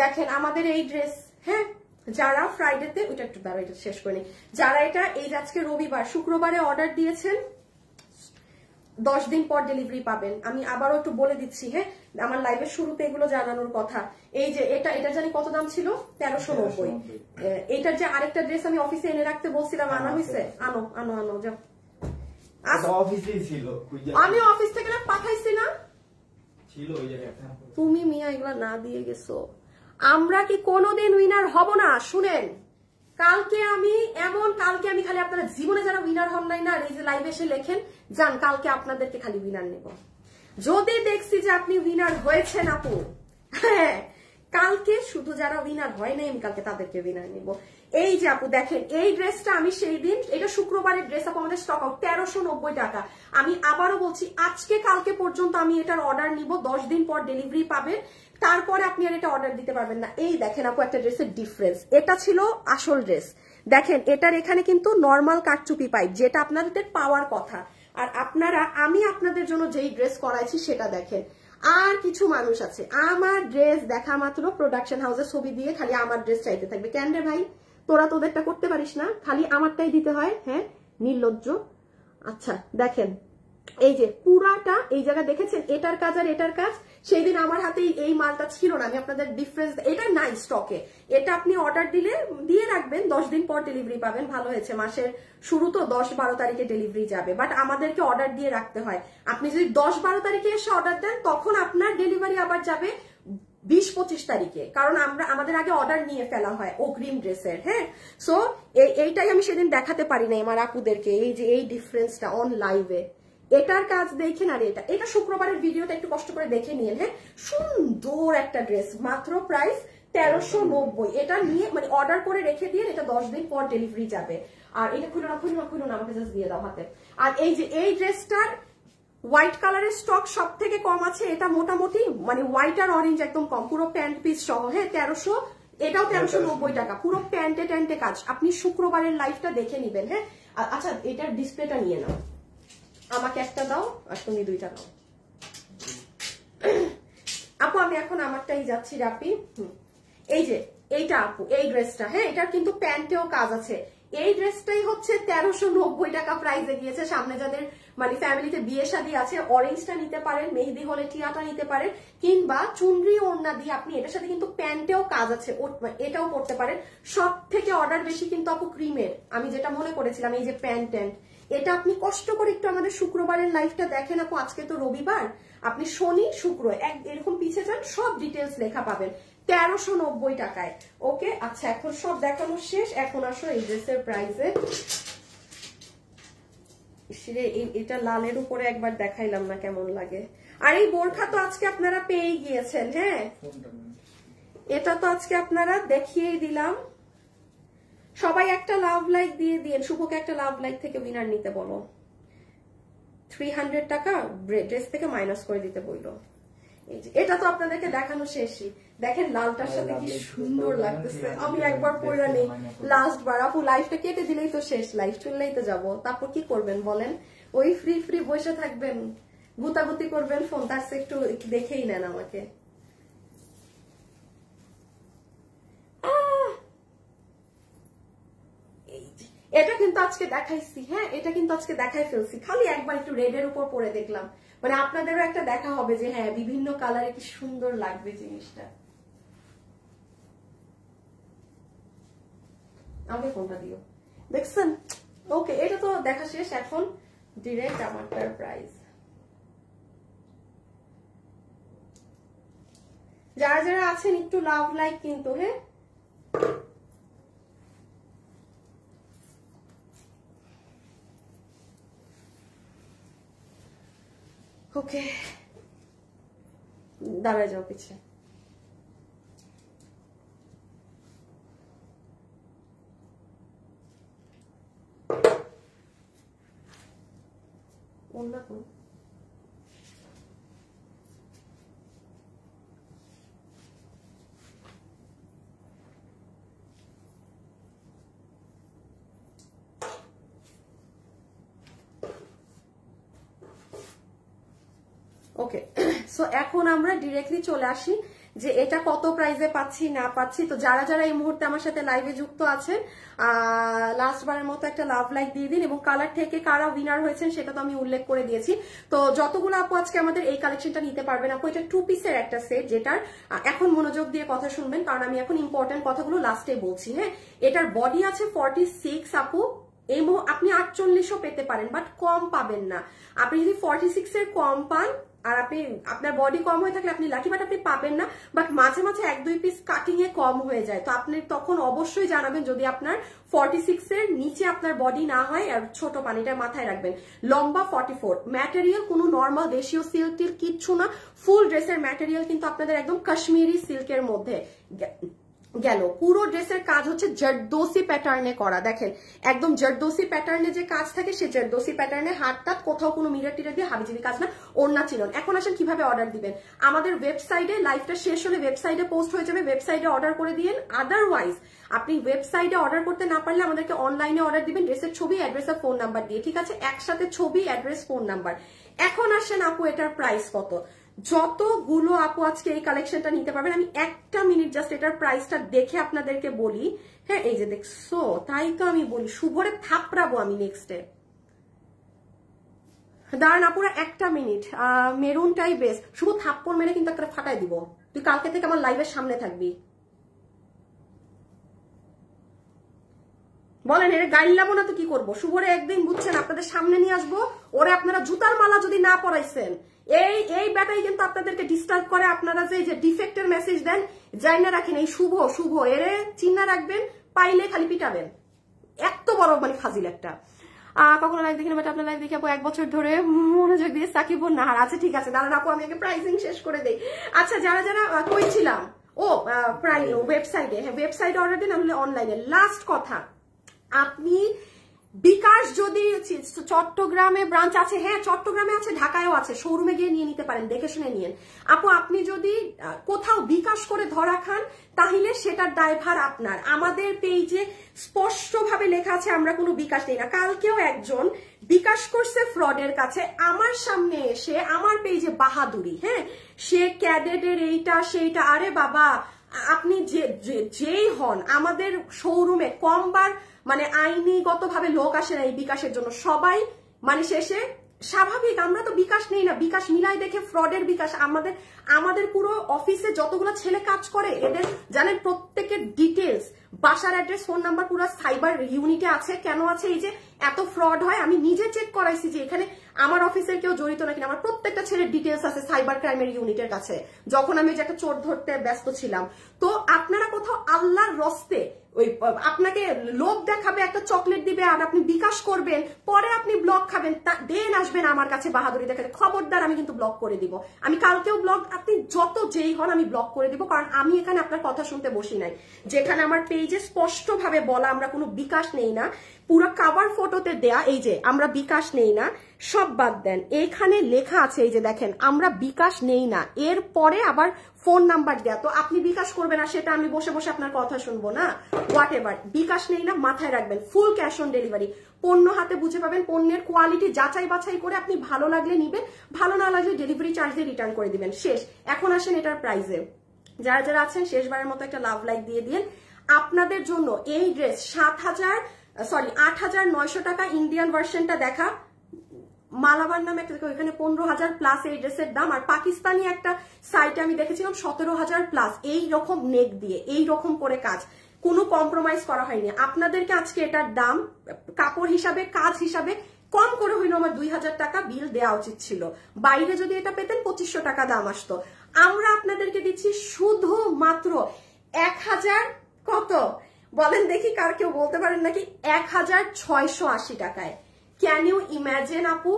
দেখেন আমাদের এই ড্রেস হ্যাঁ যারা ফ্রাইডেতে ওইটা একটু দাঁড়া এটা শেষ করে যারা এটা এই আজকে রবিবার শুক্রবারে অর্ডার দিয়েছেন দশ দিন পর ডেলিভারি পাবেন আমি আবারও একটু বলে দিচ্ছি হ্যাঁ আমার লাইভের শুরুতে এগুলো জানানোর কথা এই যে এটা এটা জানি কত দাম ছিল তেরোশো নব্বই এটার যে আরেকটা ড্রেস আমি অফিসে এনে রাখতে বলছিলাম আনা হয়েছে আনো আনো আনো যাও আমি অফিস থেকে না পাঠাইছি না তুমি মিয়া এগুলা না দিয়ে গেছো আমরা কি কোনোদিন উইনার হব না শুনেন কালকে আমি এমন কালকে আমি খালি আপনারা জীবনে যারা উইনার হন নাই না এই যে লাইভ এসে লেখেন যান কালকে আপনাদেরকে খালি উইনার নেব যদি দেখছি যে আপনি উইনার হয়েছেন আপু হ্যাঁ কালকে শুধু যারা উইনার হয় নাই আমি কালকে তাদেরকে উইনার নিব এই যে আপু দেখেন এই ড্রেসটা আমি সেই দিন এটা শুক্রবারের ড্রেস আপু আমাদের স্টক আউট তেরোশো নব্বই টাকা আমি আবারও বলছি আজকে কালকে পর্যন্ত আমি এটার অর্ডার নিব দশ দিন পর ডেলিভারি পাবেন তারপরে আপনি আর এটা অর্ডার দিতে পারবেন না এই দেখেন আপু একটা ড্রেসের ডিফারেন্স এটা ছিল আসল ড্রেস দেখেন এটার এখানে কিন্তু নর্মাল কাটচুপি পাইপ যেটা আপনাদের পাওয়ার কথা আর আপনারা আমি আপনাদের জন্য যেই ড্রেস করাইছি সেটা দেখেন আর কিছু মানুষ আছে আমার ড্রেস দেখা মাত্র প্রোডাকশন হাউসের ছবি দিয়ে খালি আমার ড্রেস চাইতে থাকবে কেন রে ভাই তোরা তোদেরটা করতে পারিস না খালি আমারটাই দিতে হয় হ্যাঁ নির্লজ্জ আচ্ছা দেখেন এই যে পুরাটা এই জায়গা দেখেছেন এটার কাজ আর এটার কাজ সেই দিন আমার হাতে এই মালটা ছিল না আমি আপনাদের ডিফারেন্স এটা নাই স্টকে এটা আপনি অর্ডার দিলে দিয়ে রাখবেন দশ দিন পর ডেলিভারি পাবেন ভালো হয়েছে মাসের শুরু তো দশ বারো তারিখে ডেলিভারি যাবে বাট আমাদেরকে অর্ডার দিয়ে রাখতে হয় আপনি যদি দশ বারো তারিখে এসে অর্ডার দেন তখন আপনার ডেলিভারি আবার যাবে বিশ পঁচিশ তারিখে কারণ আমরা আমাদের আগে অর্ডার নিয়ে ফেলা হয় অগ্রিম ড্রেসের হ্যাঁ সো এইটাই আমি সেদিন দেখাতে পারি নাই আমার আপুদেরকে এই যে এই ডিফারেন্সটা অন লাইভে এটার কাজ দেখে না এটা এটা শুক্রবারের ভিডিওটা একটু কষ্ট করে দেখে নিয়ে হ্যাঁ সুন্দর একটা ড্রেস মাত্র প্রাইস তেরোশো নব্বই এটা নিয়ে মানে অর্ডার করে রেখে দিয়ে এটা দশ দিন পর ডেলিভারি যাবে আর এটা খুলো না খুলো না খুলো না আমাকে জাস্ট দিয়ে দাও হাতে আর এই যে এই ড্রেসটার হোয়াইট কালারের স্টক সব থেকে কম আছে এটা মোটামুটি মানে হোয়াইট আর অরেঞ্জ একদম কম পুরো প্যান্ট পিস সহ হ্যাঁ তেরোশো এটাও তেরোশো নব্বই টাকা পুরো প্যান্টে ট্যান্টে কাজ আপনি শুক্রবারের লাইফটা দেখে নিবেন হ্যাঁ আচ্ছা এটার ডিসপ্লেটা নিয়ে নাও আমাকে একটা দাও আর তুমি দুইটা দাও আপু আমি এখন আমারটাই যাচ্ছি রাপি এই যে এইটা আপু এই ড্রেসটা হ্যাঁ এটার কিন্তু প্যান্টেও কাজ আছে এই ড্রেসটাই হচ্ছে তেরোশো নব্বই টাকা প্রাইজে গিয়েছে সামনে যাদের মানে ফ্যামিলিতে বিয়ে সাদি আছে অরেঞ্জটা নিতে পারেন মেহেদি হলে টিয়াটা নিতে পারেন কিংবা চুনরি ওড়না দিয়ে আপনি এটার সাথে কিন্তু প্যান্টেও কাজ আছে এটাও করতে পারেন সব থেকে অর্ডার বেশি কিন্তু আপু ক্রিমের আমি যেটা মনে করেছিলাম এই যে প্যান্ট ট্যান্ট এটা আপনি কষ্ট করে একটু আমাদের শুক্রবারের লাইফটা দেখেন আপু আজকে তো রবিবার আপনি শনি শুক্র এক এরকম পিছিয়ে যান সব ডিটেলস লেখা পাবেন তেরোশো নব্বই টাকায় ওকে আচ্ছা এখন সব দেখানো শেষ এখন আসো এই ড্রেসের প্রাইসে এটা লালের উপরে একবার দেখাইলাম না কেমন লাগে আর এই বোরখা তো আজকে আপনারা পেয়ে গিয়েছেন হ্যাঁ এটা তো আজকে আপনারা দেখিয়েই দিলাম সবাই একটা লাভ লাইক দিয়ে দিয়ে শুভকে একটা লাভ লাইক থেকে উইনার নিতে বলো থ্রি হান্ড্রেড টাকা ড্রেস থেকে মাইনাস করে দিতে বললো এটা তো আপনাদেরকে দেখানো শেষই দেখেন লালটার সাথে কি সুন্দর মানে লাগতেছে আমি একবার পড়া নেই লাস্ট বার আপু লাইফটা কেটে দিলেই তো শেষ লাইফ চললেই তো যাবো তারপর কি করবেন বলেন ওই ফ্রি ফ্রি বসে থাকবেন গুতাগুতি করবেন ফোন তার একটু দেখেই নেন আমাকে এটা কিন্তু আজকে দেখাইছি হ্যাঁ এটা কিন্তু আজকে দেখাই ফেলছি খালি একবার একটু রেড এর উপর পরে দেখলাম মানে আপনাদেরও একটা দেখা হবে যে হ্যাঁ বিভিন্ন কালারে কি সুন্দর লাগবে জিনিসটা আমাকে কোনটা দিও দেখছেন ওকে এটা তো দেখা শেষ এখন ডিরেক্ট আমারটার প্রাইস যারা যারা আছেন একটু লাভ লাইক কিন্তু হ্যাঁ ઓકે દાડા જાઓ પીછે ઓન ના કરું সো এখন আমরা ডিরেক্টলি চলে আসি যে এটা কত প্রাইজে পাচ্ছি না পাচ্ছি তো যারা যারা এই মুহূর্তে আমার সাথে লাইভে যুক্ত আছেন লাস্ট বারের মতো একটা লাভ লাইক দিয়ে দিন এবং কালার থেকে কারা উইনার হয়েছেন সেটা তো আমি উল্লেখ করে দিয়েছি তো যতগুলো আপু আজকে আমাদের এই কালেকশনটা নিতে পারবেন আপু এটা টু পিসের একটা সেট যেটার এখন মনোযোগ দিয়ে কথা শুনবেন কারণ আমি এখন ইম্পর্টেন্ট কথাগুলো লাস্টে বলছি হ্যাঁ এটার বডি আছে ফর্টি সিক্স আপু এই আপনি আটচল্লিশও পেতে পারেন বাট কম পাবেন না আপনি যদি ফর্টি সিক্স এর কম পান আর আপনি আপনার বডি কম হয়ে থাকলে আপনি লাকি বাট আপনি পাবেন না বাট মাঝে মাঝে এক দুই পিস কাটিং এ কম হয়ে যায় তো আপনি তখন অবশ্যই জানাবেন যদি আপনার ফর্টি সিক্স এর নিচে আপনার বডি না হয় আর ছোট পানিটা মাথায় রাখবেন লম্বা ফর্টি ফোর ম্যাটেরিয়াল কোনো নর্মাল দেশীয় সিল্কের কিচ্ছু না ফুল ড্রেসের ম্যাটেরিয়াল কিন্তু আপনাদের একদম কাশ্মীরি সিল্কের মধ্যে গেল পুরো ড্রেসের কাজ হচ্ছে জর্দোসি প্যাটার্নে করা দেখেন একদম জর্দোসি প্যাটার্নে যে কাজ থাকে সে জর্দোসি প্যাটার্নে হাত কোথাও কোনো মিরার টিরার দিয়ে হাবিজিবি কাজ না ওড়না চিনন এখন আসেন কিভাবে অর্ডার দিবেন আমাদের ওয়েবসাইটে লাইভটা শেষ হলে ওয়েবসাইটে পোস্ট হয়ে যাবে ওয়েবসাইটে অর্ডার করে দিয়েন আদারওয়াইজ আপনি ওয়েবসাইটে অর্ডার করতে না পারলে আমাদেরকে অনলাইনে অর্ডার দিবেন ড্রেসের ছবি অ্যাড্রেস আর ফোন নাম্বার দিয়ে ঠিক আছে একসাথে ছবি অ্যাড্রেস ফোন নাম্বার এখন আসেন আপু এটার প্রাইস কত যতগুলো আপু আজকে এই কালেকশনটা নিতে পারবেন আমি একটা মিনিট জাস্ট এটার প্রাইসটা দেখে আপনাদেরকে বলি হ্যাঁ এই যে দেখছো তাই তো আমি বলি শুভরে থাপড়াবো আমি নেক্সটে দাঁড়ান আপুরা একটা মিনিট মেরুনটাই বেস্ট শুভ থাপ্পড় মেরে কিন্তু একটা ফাটাই দিব তুই কালকে থেকে আমার লাইভের সামনে থাকবি বলেন এর গাড়ি লাবো না তো কি করবো শুভরে একদিন বুঝছেন আপনাদের সামনে নিয়ে আসবো ওরে আপনারা জুতার মালা যদি না পড়াইছেন এই এই বেটাই কিন্তু আপনাদেরকে ডিস্টার্ব করে আপনারা যে যে ডিফেক্টের মেসেজ দেন যাই না রাখেন এই শুভ শুভ এরে চিন্না রাখবেন পাইলে খালি পিটাবেন এত বড় মানে ফাজিল একটা কখনো লাইক দেখেন আপনার লাইক দেখে এক বছর ধরে মনোযোগ দিয়ে সাকিব আর আচ্ছা ঠিক আছে দাদা আপু আমি আগে প্রাইসিং শেষ করে দেই আচ্ছা যারা যারা কইছিলাম ও প্রায় ওয়েবসাইটে হ্যাঁ ওয়েবসাইট অর্ডার দিন আমি অনলাইনে লাস্ট কথা আপনি বিকাশ যদি চট্টগ্রামে ব্রাঞ্চ আছে হ্যাঁ চট্টগ্রামে আছে ঢাকায়ও আছে শোরুমে গিয়ে নিয়ে নিতে পারেন দেখে শুনে নিন আপু আপনি যদি কোথাও বিকাশ করে ধরা খান তাহলে সেটার দায়ভার আপনার আমাদের পেজে স্পষ্টভাবে লেখা আছে আমরা কোনো বিকাশ দিই না কালকেও একজন বিকাশ করছে ফ্রডের কাছে আমার সামনে এসে আমার পেজে বাহাদুরি হ্যাঁ সে ক্যাডেডের এইটা সেইটা আরে বাবা আপনি যে যেই হন আমাদের শোরুমে কমবার মানে আইনিগতভাবে লোক আসে না এই বিকাশের জন্য সবাই মানে শেষে স্বাভাবিক আমরা তো বিকাশ নেই না বিকাশ মিলাই দেখে ফ্রডের বিকাশ আমাদের আমাদের পুরো অফিসে যতগুলো ছেলে কাজ করে এদের জানেন প্রত্যেকের ডিটেলস বাসার অ্যাড্রেস ফোন নাম্বার পুরো সাইবার ইউনিটে আছে কেন আছে এই যে এত ফ্রড হয় আমি নিজে চেক করাইছি যে এখানে আমার অফিসের কেউ জড়িত নাকি আমার প্রত্যেকটা ছেলের ডিটেলস আছে সাইবার ক্রাইমের ইউনিটের কাছে যখন আমি যে একটা চোর ধরতে ব্যস্ত ছিলাম তো আপনারা কোথাও আল্লাহর রস্তে ওই আপনাকে লোভ দেখাবে একটা চকলেট দিবে আর আপনি বিকাশ করবেন পরে আপনি ব্লক খাবেন দেন আসবেন আমার কাছে বাহাদুরি দেখাতে খবরদার আমি কিন্তু ব্লক করে দিব আমি কালকেও ব্লক আপনি যত যেই হন আমি ব্লক করে দিব কারণ আমি এখানে আপনার কথা শুনতে বসি নাই যেখানে আমার পেজে স্পষ্টভাবে বলা আমরা কোনো বিকাশ নেই না পুরো কাভার ফটোতে দেয়া এই যে আমরা বিকাশ নেই না সব বাদ দেন এখানে লেখা আছে এই যে দেখেন আমরা বিকাশ নেই না এর পরে আবার ফোন নাম্বার দেয়া তো আপনি বিকাশ করবেন আর সেটা আমি বসে বসে আপনার কথা শুনবো না হোয়াট এভার বিকাশ নেই না মাথায় রাখবেন ফুল ক্যাশ অন ডেলিভারি পণ্য হাতে বুঝে পাবেন পণ্যের কোয়ালিটি যাচাই বাছাই করে আপনি ভালো লাগলে নিবেন ভালো না লাগলে ডেলিভারি চার্জ দিয়ে রিটার্ন করে দিবেন শেষ এখন আসেন এটার প্রাইজে যারা যারা আছেন শেষবারের মতো একটা লাভ লাইক দিয়ে দিন আপনাদের জন্য এই ড্রেস সাত হাজার সরি আট হাজার নয়শো টাকা ইন্ডিয়ান ভার্সনটা দেখা মালাবার নামে একটা ওইখানে পনেরো হাজার প্লাস এই ড্রেসের দাম আর পাকিস্তানি একটা সাইটে আমি দেখেছিলাম সতেরো হাজার প্লাস এই রকম নেক দিয়ে এই রকম করে কাজ কোনো কম্প্রোমাইজ করা হয়নি আপনাদেরকে আজকে এটার দাম কাপড় হিসাবে কাজ হিসাবে কম করে হইলো আমার দুই হাজার টাকা বিল দেওয়া উচিত ছিল বাইরে যদি এটা পেতেন পঁচিশশো টাকা দাম আসতো আমরা আপনাদেরকে দিচ্ছি শুধু মাত্র এক হাজার কত বলেন দেখি কার কেউ বলতে পারেন নাকি এক হাজার ছয়শো আশি টাকায় ক্যান ইউ ইম্যাজিন আপু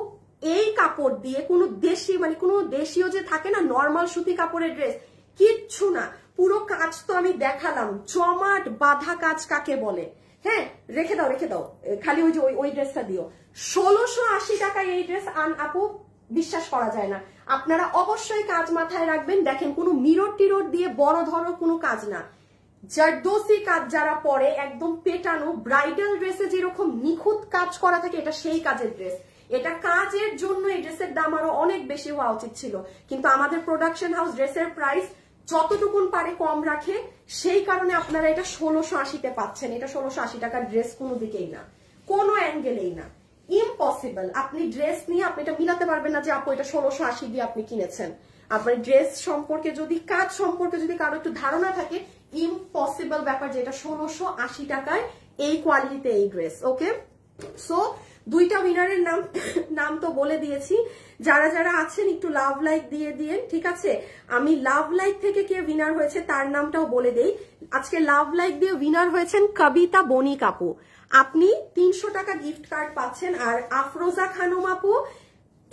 এই কাপড় দিয়ে কোনো দেশি মানে কোনো দেশীয় যে থাকে না নর্মাল সুতি কাপড়ের ড্রেস কিচ্ছু না পুরো কাজ তো আমি দেখালাম জমাট বাধা কাজ কাকে বলে হ্যাঁ রেখে দাও রেখে দাও খালি ওই যে ওই ওই ড্রেসটা দিও ষোলোশো আশি টাকায় এই ড্রেস আন আপু বিশ্বাস করা যায় না আপনারা অবশ্যই কাজ মাথায় রাখবেন দেখেন কোনো মিরর টিরোর দিয়ে বড় ধরো কোনো কাজ না জারদোসি কাজ যারা পরে একদম পেটানো ব্রাইডাল ড্রেসে যেরকম নিখুঁত কাজ করা থাকে এটা সেই কাজের ড্রেস এটা কাজের জন্য এই ড্রেসের দাম আরো অনেক বেশি হওয়া উচিত ছিল কিন্তু আমাদের প্রোডাকশন হাউস ড্রেসের প্রাইস যতটুকুন পারে কম রাখে সেই কারণে আপনারা এটা ষোলোশো আশিতে পাচ্ছেন এটা ষোলোশো আশি টাকার ড্রেস কোনো দিকেই না কোনো অ্যাঙ্গেলেই না ইম্পসিবল আপনি ড্রেস নিয়ে আপনি এটা মিলাতে পারবেন না যে আপু এটা ষোলোশো আশি দিয়ে আপনি কিনেছেন আপনার ড্রেস সম্পর্কে যদি কাজ সম্পর্কে যদি কারো একটু ধারণা থাকে ইম্পসিবল ব্যাপার যেটা ষোলোশো আশি টাকায় এই কোয়ালিটিতে এই ড্রেস ওকে সো দুইটা উইনারের নাম নাম তো বলে দিয়েছি যারা যারা আছেন একটু লাভ লাইক দিয়ে দিয়ে ঠিক আছে আমি লাভ লাইক থেকে কে উইনার হয়েছে তার নামটাও বলে দেই আজকে লাভ লাইক দিয়ে উইনার হয়েছেন কবিতা বনি কাপু আপনি তিনশো টাকা গিফট কার্ড পাচ্ছেন আর আফরোজা খানুম আপু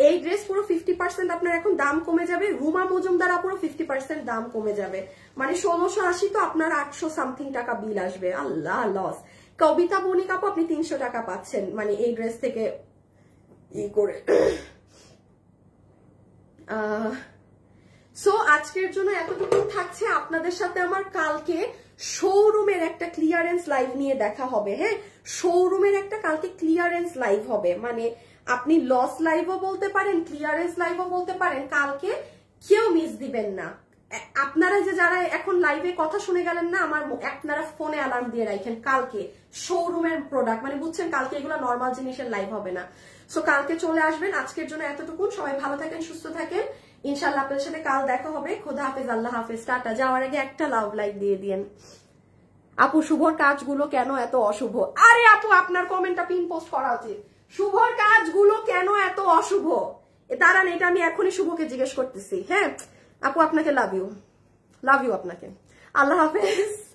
এই ড্রেস পুরো ফিফটি পার্সেন্ট আপনার এখন দাম কমে যাবে রুমা মজুমদার আপুরও ফিফটি পার্সেন্ট দাম কমে যাবে মানে ষোলোশো আশি তো আপনার আটশো সামথিং টাকা বিল আসবে আল্লাহ লস কবিতা বনি কাপ আপনি তিনশো টাকা পাচ্ছেন মানে এই ড্রেস থেকে ই করে সো আজকের জন্য এতটুকু থাকছে আপনাদের সাথে আমার কালকে শোরুমের একটা ক্লিয়ারেন্স লাইভ নিয়ে দেখা হবে হ্যাঁ শোরুমের একটা কালকে ক্লিয়ারেন্স লাইভ হবে মানে আপনি লস লাইভও বলতে পারেন ক্লিয়ারেন্স লাইভও বলতে পারেন কালকে কেউ মিস দিবেন না আপনারা যে যারা এখন লাইভে কথা শুনে গেলেন না আমার আপনারা ফোনে অ্যালার্ম দিয়ে রাখেন কালকে শোরুমের প্রোডাক্ট মানে বুঝছেন কালকে এগুলো নর্মাল জিনিসের লাইভ হবে না সো কালকে চলে আসবেন আজকের জন্য এতটুকু সবাই ভালো থাকেন সুস্থ থাকেন ইনশাল্লাহ আপনাদের সাথে কাল দেখা হবে খোদা হাফেজ আল্লাহ হাফেজ টাটা যাওয়ার আগে একটা লাভ লাইক দিয়ে দিন আপু শুভর কাজগুলো কেন এত অশুভ আরে আপু আপনার কমেন্টটা পিন পোস্ট করা উচিত শুভর কাজগুলো কেন এত অশুভ দাঁড়ান এটা আমি এখনই শুভকে জিজ্ঞেস করতেছি হ্যাঁ আপু আপনাকে লাভ ইউ লাভ ইউ আপনাকে আল্লাহ হাফেজ